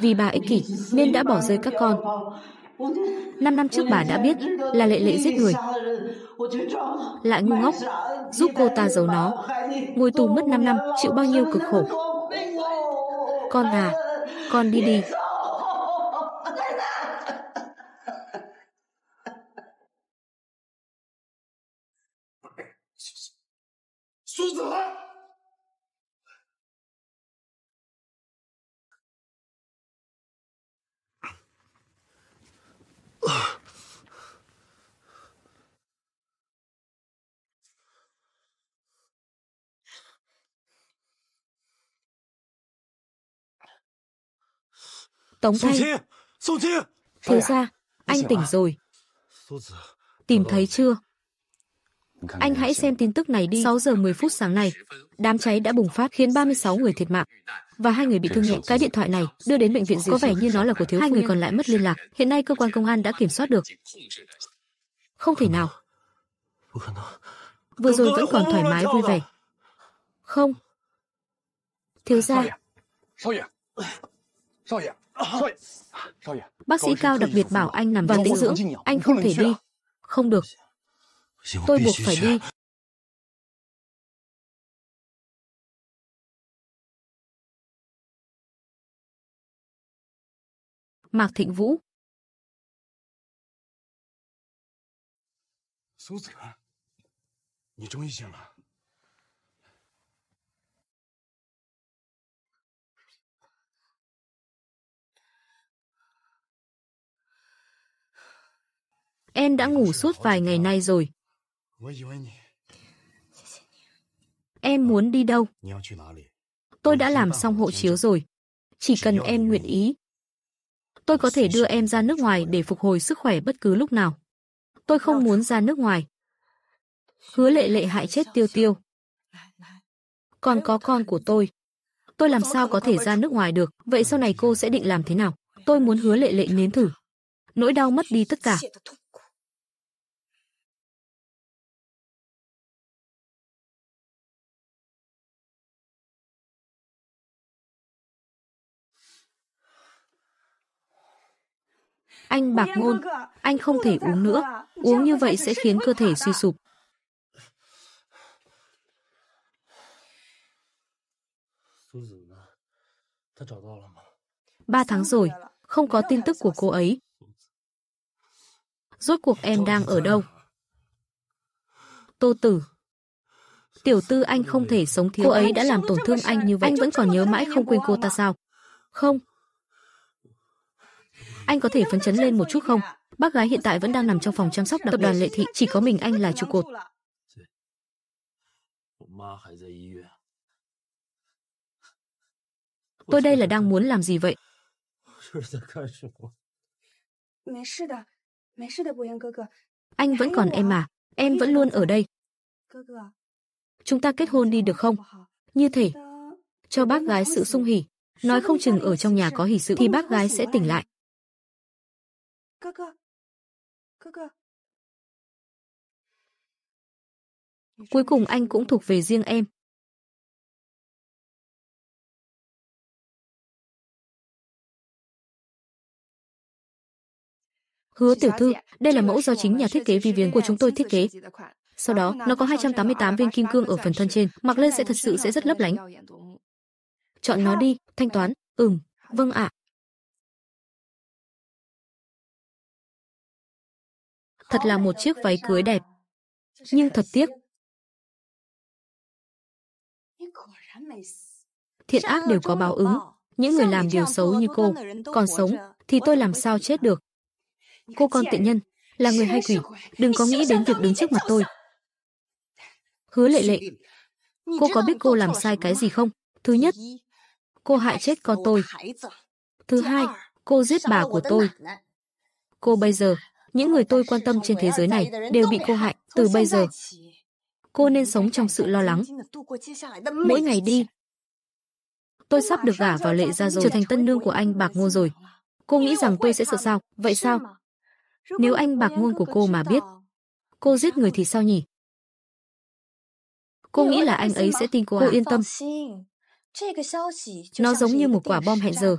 Vì bà ích kỷ nên đã bỏ rơi các con. năm năm trước bà đã biết là lệ lệ giết người. Lại ngu ngốc, giúp cô ta giấu nó. Ngồi tù mất 5 năm, chịu bao nhiêu cực khổ. Con à, con đi đi, Tống Thanh. Thiếu gia, anh tỉnh rồi. Tìm thấy chưa? Anh hãy xem tin tức này đi. 6 giờ 10 phút sáng nay, đám cháy đã bùng phát khiến 36 người thiệt mạng và hai người bị thương nhẹ. Cái điện thoại này đưa đến bệnh viện gì? có vẻ như nó là của thiếu hai người còn lại mất liên lạc. Hiện nay cơ quan công an đã kiểm soát được. Không thể nào. Vừa rồi vẫn còn thoải mái vui vẻ. Không. Thiếu gia. Bác sĩ Cao đặc biệt bảo anh nằm vào tĩnh dưỡng, anh không thể đi. Không được. Tôi buộc phải đi. Mạc Thịnh Vũ. Số tử, Em đã ngủ suốt vài ngày nay rồi. Em muốn đi đâu? Tôi đã làm xong hộ chiếu rồi. Chỉ cần em nguyện ý. Tôi có thể đưa em ra nước ngoài để phục hồi sức khỏe bất cứ lúc nào. Tôi không muốn ra nước ngoài. Hứa lệ lệ hại chết tiêu tiêu. Còn có con của tôi. Tôi làm sao có thể ra nước ngoài được, vậy sau này cô sẽ định làm thế nào? Tôi muốn hứa lệ lệ nếm thử. Nỗi đau mất đi tất cả. Anh bạc ngôn, anh không thể uống nữa. Uống như vậy sẽ khiến cơ thể suy sụp. Ba tháng rồi, không có tin tức của cô ấy. Rốt cuộc em đang ở đâu? Tô Tử Tiểu tư anh không thể sống thiếu Cô ấy đã làm tổn thương anh như vậy. Anh vẫn còn nhớ mãi không quên cô ta sao? Không, anh có thể phấn chấn lên một chút không? Bác gái hiện tại vẫn đang nằm trong phòng chăm sóc tập đoàn Lệ Thị, chỉ có mình anh là trụ cột. Tôi đây là đang muốn làm gì vậy? Anh vẫn còn em mà, em vẫn luôn ở đây. Chúng ta kết hôn đi được không? Như thể, cho bác gái sự sung hỉ. Nói không chừng ở trong nhà có hỷ sự thì bác gái sẽ tỉnh lại. 哥哥，哥哥。Cuối cùng anh cũng thuộc về riêng em. Hứa tiểu thư, đây là mẫu do chính nhà thiết kế Vivian của chúng tôi thiết kế. Sau đó, nó có 288 viên kim cương ở phần thân trên, mặc lên sẽ thật sự sẽ rất lấp lánh. Chọn nó đi, thanh toán. Ừm, vâng ạ. À. Thật là một chiếc váy cưới đẹp. Nhưng thật tiếc. Thiện ác đều có báo ứng. Những người làm điều xấu như cô, còn sống, thì tôi làm sao chết được. Cô con tiện nhân, là người hay quỷ, đừng có nghĩ đến việc đứng trước mặt tôi. Hứa lệ lệ, cô có biết cô làm sai cái gì không? Thứ nhất, cô hại chết con tôi. Thứ hai, cô giết bà của tôi. Cô bây giờ những người tôi quan tâm trên thế giới này đều bị cô hại từ bây giờ. Cô nên sống trong sự lo lắng. Mỗi ngày đi. Tôi sắp được gả vào lệ ra rồi, trở thành tân nương của anh Bạc Ngô rồi. Cô nghĩ rằng tôi sẽ sợ sao? Vậy sao? Nếu anh Bạc Ngôn của cô mà biết, cô giết người thì sao nhỉ? Cô nghĩ là anh ấy sẽ tin cô à? Cô yên tâm. Nó giống như một quả bom hẹn giờ.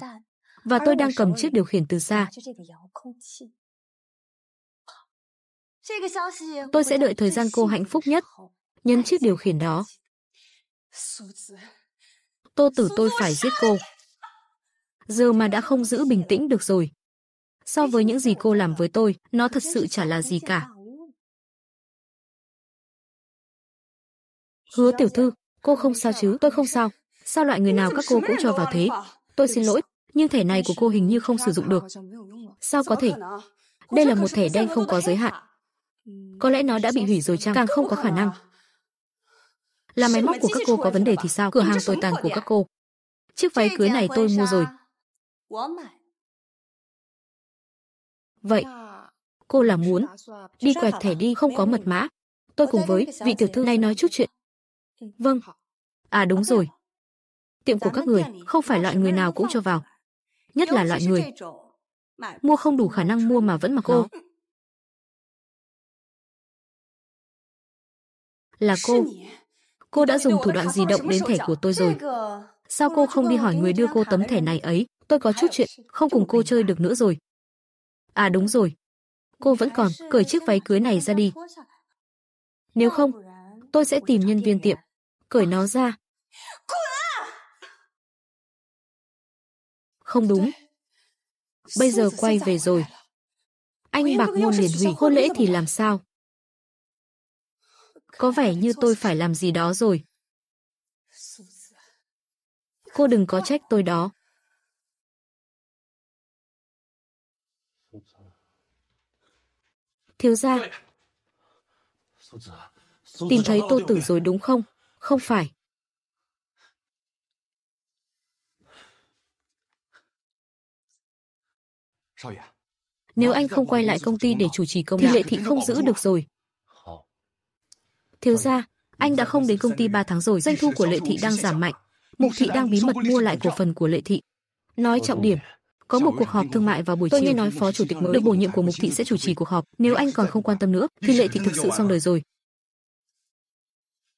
Và tôi đang cầm chiếc điều khiển từ xa. Tôi sẽ đợi thời gian cô hạnh phúc nhất, nhấn chiếc điều khiển đó. Tô tử tôi phải giết cô. Giờ mà đã không giữ bình tĩnh được rồi. So với những gì cô làm với tôi, nó thật sự chả là gì cả. Hứa tiểu thư, cô không sao chứ, tôi không sao. Sao loại người nào các cô cũng cho vào thế? Tôi xin lỗi, nhưng thẻ này của cô hình như không sử dụng được. Sao có thể? À? Đây là một thẻ đen không có giới hạn. Có lẽ nó đã bị hủy rồi chăng? Càng không có khả năng. Là máy móc của các cô có vấn đề thì sao? Cửa hàng tồi tàn của các cô. Chiếc váy cưới này tôi mua rồi. Vậy, dạ. cô là muốn dạ, dạ. đi quẹt thẻ đi không có mật mã. Tôi cùng với vị tiểu thư này nói chút chuyện. Vâng. À đúng rồi. Tiệm của các người không phải loại người nào cũng cho vào. Nhất là loại người mua không đủ khả năng mua mà vẫn mặc cô Là cô. Cô đã dùng thủ đoạn gì động đến thẻ của tôi rồi. Sao cô không đi hỏi người đưa cô tấm thẻ này ấy? Tôi có chút chuyện, không cùng cô chơi được nữa rồi. À đúng rồi. Cô vẫn còn, cởi chiếc váy cưới này ra đi. Nếu không, tôi sẽ tìm nhân viên tiệm. Cởi nó ra. À! Không đúng. Bây giờ quay về rồi. Anh Bạc Ngôn liền hủy hôn lễ thì làm sao? Có vẻ như tôi phải làm gì đó rồi. Cô đừng có trách tôi đó. Thiếu gia. Tìm thấy tô tử rồi đúng không? Không phải. Nếu anh không quay lại công ty để chủ trì công đạo thì lệ thị không giữ được rồi. Thiếu vâng. gia, anh vâng, đã dạ, không đến công ty 3 tháng rồi, doanh thu của Lệ Thị đang giảm mạnh. Mục Thị đang bí mật mua lại cổ phần của Lệ Thị. Nói vâng, trọng điểm, có một cuộc họp thương mại vào buổi chiều. Tôi nghe nói phó chủ tịch mới được bổ nhiệm của Mục Thị sẽ chủ trì cuộc họp. Nếu anh còn không quan tâm nữa, thì Lệ Thị thực sự xong đời rồi.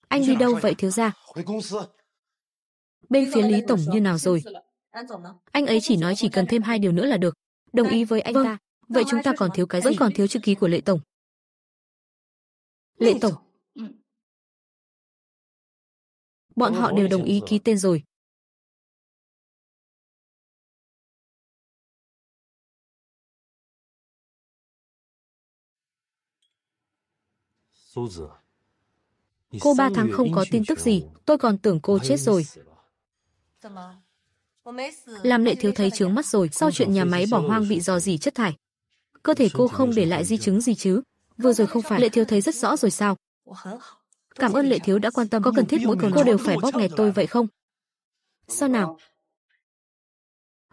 Anh đi đâu vậy thiếu gia? Bên phía Lý Tổng như nào rồi? Anh ấy chỉ nói chỉ cần thêm hai điều nữa là được. Đồng ý với anh ta. Vậy chúng ta còn thiếu cái gì? Vẫn còn thiếu chữ ký của Lệ Tổng. Lệ Tổng, bọn họ đều đồng ý ký tên rồi. Cô ba tháng không có tin tức gì, tôi còn tưởng cô chết rồi. Làm lệ thiếu thấy trướng mắt rồi, sau chuyện nhà máy bỏ hoang bị dò dỉ chất thải. Cơ thể cô không để lại di chứng gì chứ? Vừa rồi không phải lệ thiếu thấy rất rõ rồi sao? Cảm ơn lệ thiếu đã quan tâm có cần thiết mỗi tuần cô đều phải bóp nghẹt tôi vậy không? Sao nào?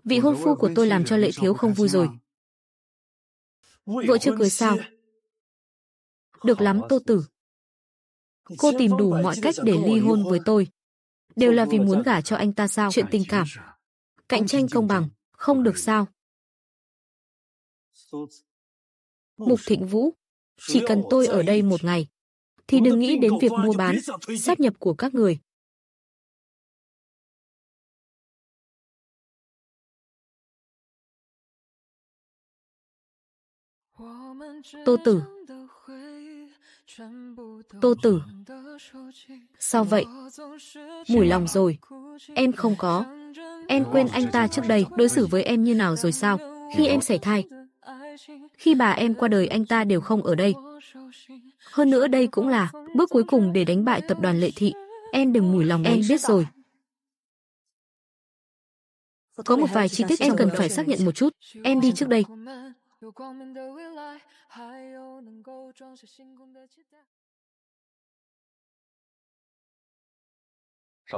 Vị hôn phu của tôi làm cho lệ thiếu không vui rồi. Vợ chưa cười sao? Được lắm tô tử. Cô tìm đủ mọi cách để ly hôn với tôi. Đều là vì muốn gả cho anh ta sao? Chuyện tình cảm. Cạnh tranh công bằng, không được sao? Mục Thịnh Vũ, chỉ cần tôi ở đây một ngày, thì đừng nghĩ đến việc mua bán, sát nhập của các người. Tô Tử Tô Tử Sao vậy? Mùi lòng rồi. Em không có. Em quên anh ta trước đây đối xử với em như nào rồi sao? Khi em sảy thai. Khi bà em qua đời anh ta đều không ở đây. Hơn nữa đây cũng là bước cuối cùng để đánh bại tập đoàn Lệ Thị. Em đừng mùi lòng em biết rồi. Có một vài chi tiết em cần phải xác nhận một chút. Em đi trước đây.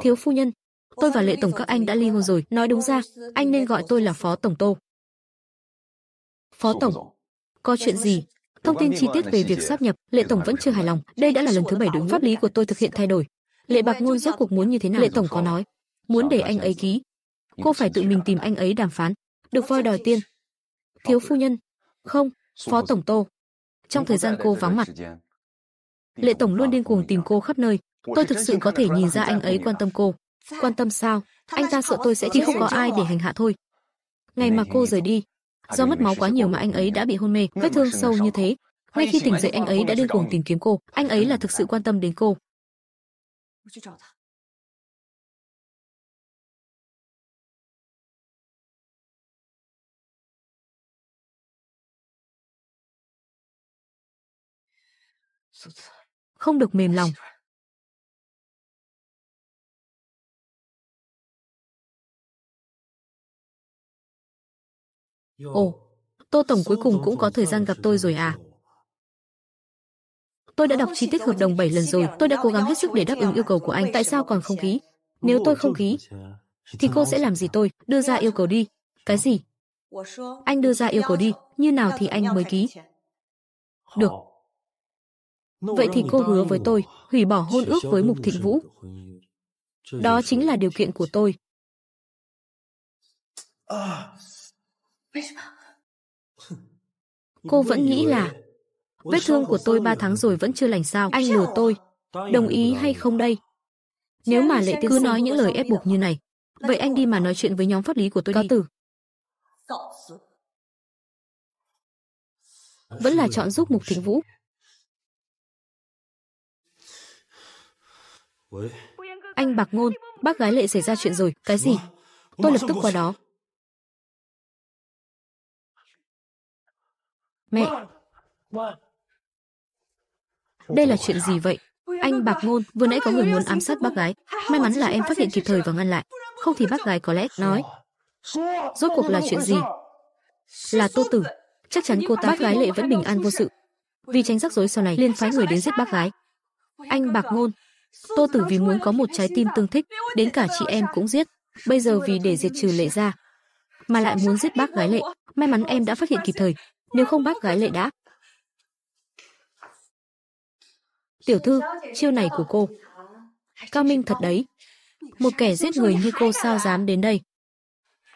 Thiếu phu nhân, tôi và Lệ Tổng các anh đã ly hôn rồi. Nói đúng ra, anh nên gọi tôi là Phó Tổng Tô. Phó Tổng, có chuyện gì Thông tin chi tiết về việc sáp nhập, Lệ Tổng vẫn chưa hài lòng. Đây đã là lần thứ bảy đứng pháp lý của tôi thực hiện thay đổi. Lệ Bạc Ngôn rốt cuộc muốn như thế nào? Lệ Tổng có nói, muốn để anh ấy ký. Cô phải tự mình tìm anh ấy đàm phán. Được voi đòi tiên. Thiếu phu nhân. Không, Phó Tổng Tô. Trong thời gian cô vắng mặt, Lệ Tổng luôn điên cuồng tìm cô khắp nơi. Tôi thực sự có thể nhìn ra anh ấy quan tâm cô. Quan tâm sao? Anh ta sợ tôi sẽ thì không có ai để hành hạ thôi. Ngày mà cô rời đi, Do mất máu quá nhiều mà anh ấy đã bị hôn mê, vết thương sâu như thế. Ngay khi tỉnh dậy anh ấy đã điên cuồng tìm kiếm cô, anh ấy là thực sự quan tâm đến cô. Không được mềm lòng, Ồ, Tô Tổng cuối cùng cũng có thời gian gặp tôi rồi à? Tôi đã đọc chi tiết hợp đồng 7 lần rồi, tôi đã cố gắng hết sức để đáp ứng yêu cầu của anh, tại sao còn không ký? Nếu tôi không ký, thì cô sẽ làm gì tôi? Đưa ra yêu cầu đi. Cái gì? Anh đưa ra yêu cầu đi, như nào thì anh mới ký. Được. Vậy thì cô hứa với tôi, hủy bỏ hôn ước với Mục Thịnh Vũ. Đó chính là điều kiện của tôi. À, Cô vẫn nghĩ là Vết thương của tôi 3 tháng rồi vẫn chưa lành sao Anh lừa tôi Đồng ý hay không đây Nếu mà lệ cứ nói những lời ép buộc như này Vậy anh đi mà nói chuyện với nhóm pháp lý của tôi Có đi tử Vẫn là chọn giúp Mục Thính Vũ Anh Bạc Ngôn Bác gái lệ xảy ra chuyện rồi Cái gì Tôi lập tức qua đó Mẹ! Đây là chuyện gì vậy? Anh Bạc Ngôn, vừa nãy có người muốn ám sát bác gái. May mắn là em phát hiện kịp thời và ngăn lại. Không thì bác gái có lẽ nói. Rốt cuộc là chuyện gì? Là tô tử. Chắc chắn cô ta bác gái lệ vẫn bình an vô sự. Vì tránh rắc rối sau này, liên phái người đến giết bác gái. Anh Bạc Ngôn, Tô Tử vì muốn có một trái tim tương thích, đến cả chị em cũng giết. Bây giờ vì để diệt trừ lệ ra, mà lại muốn giết bác gái lệ. May mắn em đã phát hiện kịp thời, nếu không bác gái lại đã Tiểu thư, chiêu này của cô. Cao Minh thật đấy. Một kẻ giết người như cô sao dám đến đây.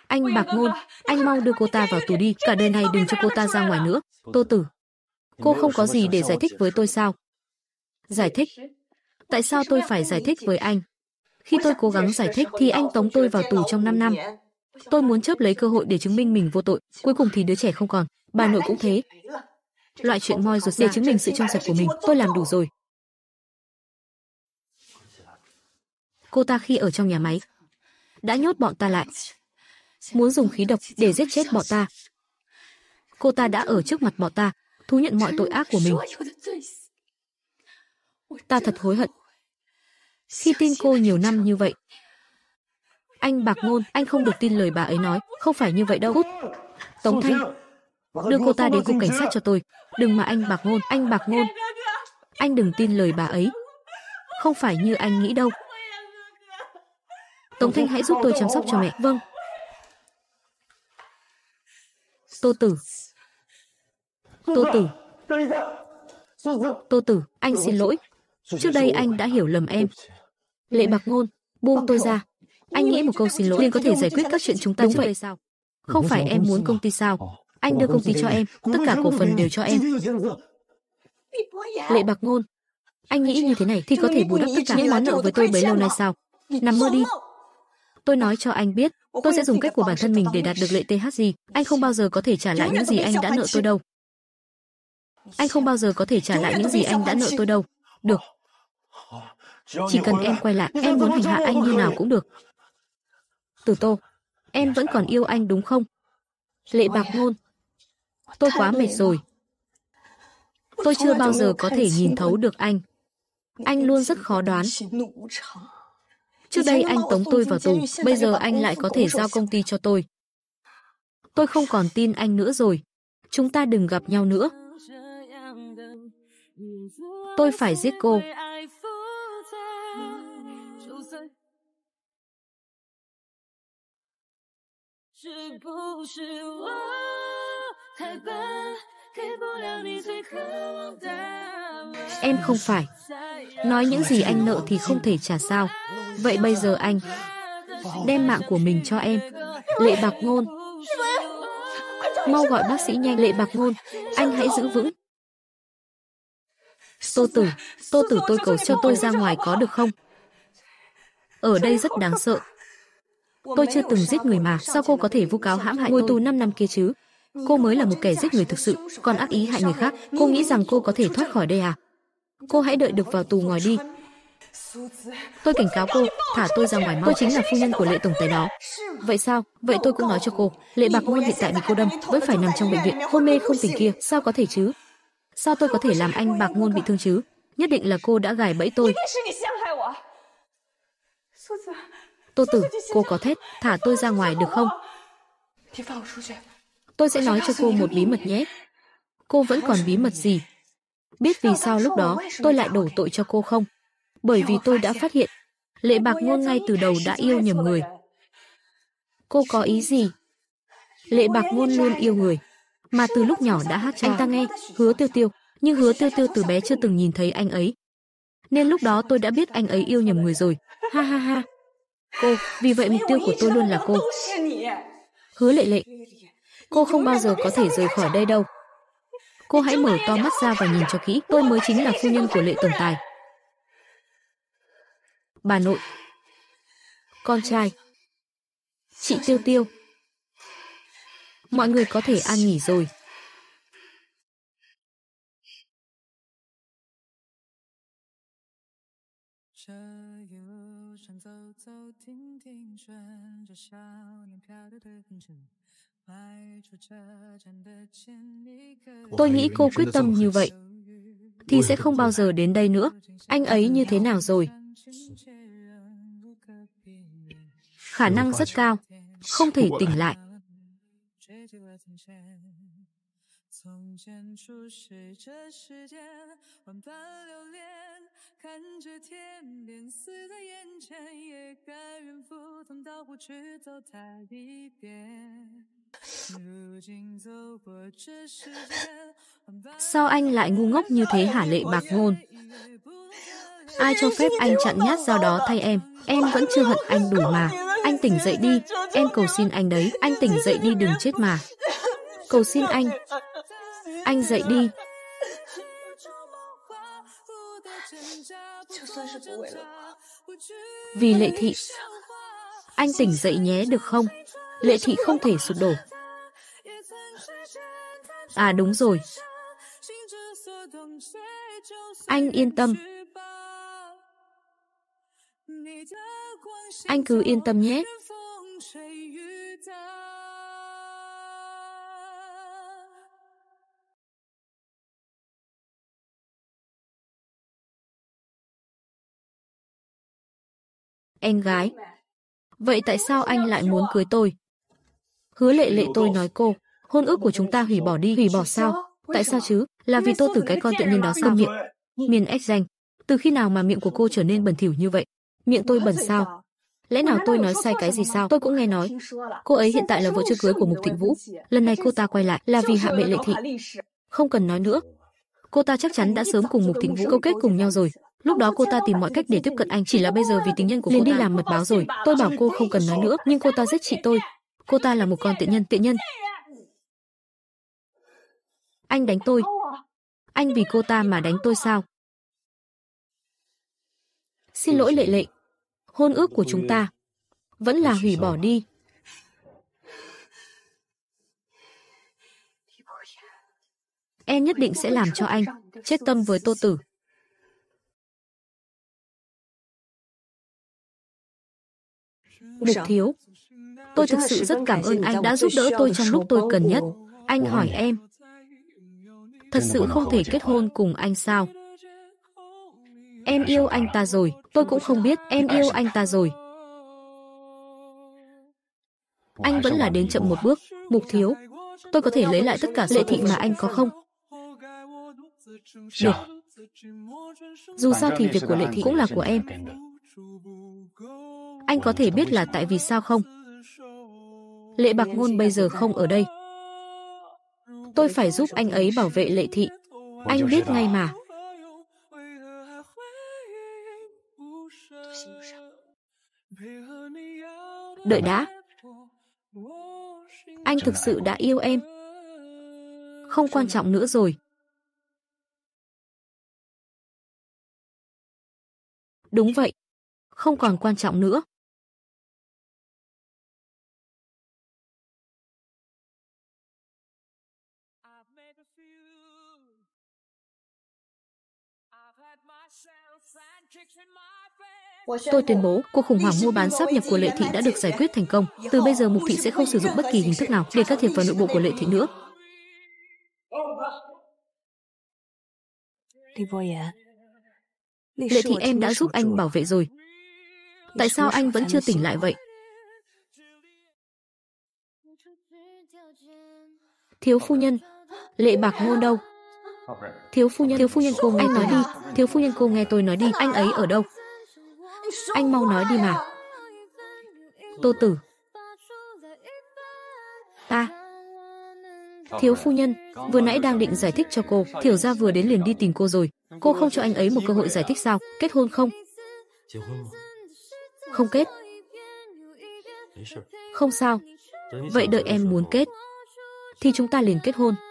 Anh Bạc Ngôn, anh mau đưa cô ta vào tù đi, cả đời này đừng cho cô ta ra ngoài nữa. Tô Tử, cô không có gì để giải thích với tôi sao? Giải thích? Tại sao tôi phải giải thích với anh? Khi tôi cố gắng giải thích thì anh tống tôi vào tù trong 5 năm. Tôi muốn chớp lấy cơ hội để chứng minh mình vô tội, cuối cùng thì đứa trẻ không còn. Bà nội cũng thế. Loại chuyện moi ruột để chứng minh sự trong sạch của mình, tôi làm đủ rồi. Cô ta khi ở trong nhà máy đã nhốt bọn ta lại, muốn dùng khí độc để giết chết bọn ta. Cô ta đã ở trước mặt bọn ta, thú nhận mọi tội ác của mình. Ta thật hối hận. Khi tin cô nhiều năm như vậy, anh Bạc Ngôn, anh không được tin lời bà ấy nói, không phải như vậy đâu. Cút. Tống Thanh, Đưa cô ta đến cục cảnh sát cho tôi. Đừng mà anh bạc ngôn, anh bạc ngôn. Anh đừng tin lời bà ấy. Không phải như anh nghĩ đâu. Tống Thanh hãy giúp tôi chăm sóc cho mẹ. Vâng. Tô Tử. Tô Tử. Tô Tử, anh xin lỗi. Trước đây anh đã hiểu lầm em. Lệ Bạc Ngôn, buông tôi ra. Anh nghĩ một câu xin lỗi nên có thể giải quyết các chuyện chúng ta Đúng vậy sao? Không phải em muốn công ty sao? Ờ. Anh đưa công ty cho em, tất cả cổ phần đều cho em. À? Lệ Bạc Ngôn, anh nghĩ như thế này thì có thể bù đắp tất cả những món nợ với tôi bấy lâu nay sao? Nằm mơ đi. Tôi nói cho anh biết, tôi sẽ dùng cách của bản thân mình để đạt được lợi THG. Anh không bao giờ có thể trả lại những gì anh đã nợ tôi đâu. Anh không bao giờ có thể trả lại những gì anh đã nợ tôi đâu. Được. Chỉ cần em quay lại, em muốn hành hạ anh như nào cũng được. Tử Tô, em vẫn còn yêu anh đúng không? Lệ Bạc Ngôn, Tôi quá mệt rồi. Tôi chưa bao giờ có thể nhìn thấu được anh. Anh luôn rất khó đoán. Trước đây anh tống tôi vào tù, bây giờ anh lại có thể giao công ty cho tôi. Tôi không còn tin anh nữa rồi. Chúng ta đừng gặp nhau nữa. Tôi phải giết cô. Em không phải. Nói những gì anh nợ thì không thể trả sao. Vậy bây giờ anh đem mạng của mình cho em. Lệ Bạc Ngôn. Mau gọi bác sĩ nhanh Lệ Bạc Ngôn. Anh hãy giữ vững. Tô Tử, Tô Tử tôi cầu cho tôi ra ngoài có được không? Ở đây rất đáng sợ. Tôi chưa từng giết người mà, sao cô có thể vu cáo hãm hại ngồi tù 5 năm kia chứ? Cô mới là một kẻ giết người thực sự, còn ác ý hại người khác. Cô nghĩ rằng cô có thể thoát khỏi đây à? Cô hãy đợi được vào tù ngồi đi. Tôi cảnh cáo cô, thả tôi ra ngoài mau. Tôi chính là phu nhân của lệ tổng tài đó. Vậy sao? Vậy tôi cũng nói cho cô, lệ bạc ngôn hiện tại bị cô đâm, vẫn phải nằm trong bệnh viện, hôn mê không tỉnh kia, sao có thể chứ? Sao tôi có thể làm anh bạc ngôn bị thương chứ? Nhất định là cô đã gài bẫy tôi. Tô tử, cô có thét, thả tôi ra ngoài được không? Tôi sẽ nói cho cô một bí mật nhé. Cô vẫn còn bí mật gì? Biết vì sao lúc đó tôi lại đổ tội cho cô không? Bởi vì tôi đã phát hiện Lệ Bạc Ngôn ngay từ đầu đã yêu nhầm người. Cô có ý gì? Lệ Bạc Ngôn luôn yêu người. Mà từ lúc nhỏ đã hát cho anh ta nghe, hứa tiêu tiêu. Nhưng hứa tiêu tiêu từ bé chưa từng nhìn thấy anh ấy. Nên lúc đó tôi đã biết anh ấy yêu nhầm người rồi. Ha ha ha. Cô, vì vậy mục tiêu của tôi luôn là cô. Hứa lệ lệ, Cô không bao giờ có thể rời khỏi đây đâu. Cô hãy mở to mắt ra và nhìn cho kỹ, tôi mới chính là phu nhân của lệ tổng tài. Bà nội, con trai, chị Tiêu Tiêu. Mọi người có thể an nghỉ rồi. Tôi nghĩ cô quyết tâm như vậy thì sẽ không bao giờ đến đây nữa. Anh ấy như thế nào rồi? Khả năng rất cao, không thể tỉnh lại. Sao anh lại ngu ngốc như thế hả lệ bạc ngôn? Ai cho phép anh chặn nhát dao đó thay em? Em vẫn chưa hận anh đủ mà. Anh tỉnh dậy đi, em cầu xin anh đấy. Anh tỉnh dậy đi đừng chết mà. Cầu xin anh. Anh dậy đi. Vì lệ thị. Anh tỉnh dậy nhé được không? Lệ thị không thể sụp đổ. À đúng rồi. Anh yên tâm. Anh cứ yên tâm nhé. Em gái. Vậy tại sao anh lại muốn cưới tôi? Hứa lệ lệ tôi nói cô, hôn ước của chúng ta hủy bỏ đi, hủy bỏ sao? Tại sao chứ? Là vì tôi từ cái con tiện nhân đó sao miệng? Miền ếch danh, từ khi nào mà miệng của cô trở nên bẩn thỉu như vậy? Miệng tôi bẩn sao? Lẽ nào tôi nói sai cái gì sao? Tôi cũng nghe nói. Cô ấy hiện tại là vợ chưa cưới của Mục Thịnh Vũ. Lần này cô ta quay lại là vì hạ bệ lệ thị. Không cần nói nữa. Cô ta chắc chắn đã sớm cùng Mục Thịnh Vũ câu kết cùng nhau rồi. Lúc đó cô ta tìm mọi cách để tiếp cận anh, chỉ là bây giờ vì tính nhân của cô ta liền đi làm mật báo rồi. Tôi bảo cô không cần nói nữa, nhưng cô ta giết chị tôi, Cô ta là một con tiện nhân, tiện nhân. Anh đánh tôi. Anh vì cô ta mà đánh tôi sao? Xin lỗi lệ lệ. Hôn ước của chúng ta vẫn là hủy bỏ đi. Em nhất định sẽ làm cho anh chết tâm với Tô Tử. Mục thiếu, Tôi thực sự rất cảm ơn anh đã giúp đỡ tôi trong lúc tôi cần nhất. Anh hỏi em, thật sự không thể kết hôn cùng anh sao? Em yêu anh ta rồi, tôi cũng không biết em yêu anh ta rồi. Anh vẫn là đến chậm một bước, mục thiếu. Tôi có thể lấy lại tất cả lệ thị mà anh có không? Được. Dù sao thì việc của lệ thị cũng là của em. Anh có thể biết là tại vì sao không? Lệ Bạc Ngôn bây giờ không ở đây. Tôi phải giúp anh ấy bảo vệ lệ thị. Anh biết ngay mà. Đợi đã. Anh thực sự đã yêu em. Không quan trọng nữa rồi. Đúng vậy. Không còn quan trọng nữa. Tôi tuyên bố, cuộc khủng hoảng mua bán sáp nhập của Lệ Thị đã được giải quyết thành công. Từ bây giờ, Mục Thị sẽ không sử dụng bất kỳ hình thức nào để can thiệp vào nội bộ của Lệ Thị nữa. Lệ Thị em đã giúp anh bảo vệ rồi. Tại sao anh vẫn chưa tỉnh lại vậy? Thiếu phu nhân, Lệ Bạc Ngôn đâu? Thiếu phu nhân, thiếu phu nhân cô, anh nói đi, thiếu phu nhân cô nghe tôi nói đi, anh ấy ở đâu? Anh mau nói đi mà. Tô Tử. Ta. Thiếu phu nhân, vừa nãy đang định giải thích cho cô, Thiểu gia vừa đến liền đi tìm cô rồi. Cô không cho anh ấy một cơ hội giải thích sao? Kết hôn không? Không kết. Không sao. Vậy đợi em muốn kết thì chúng ta liền kết hôn.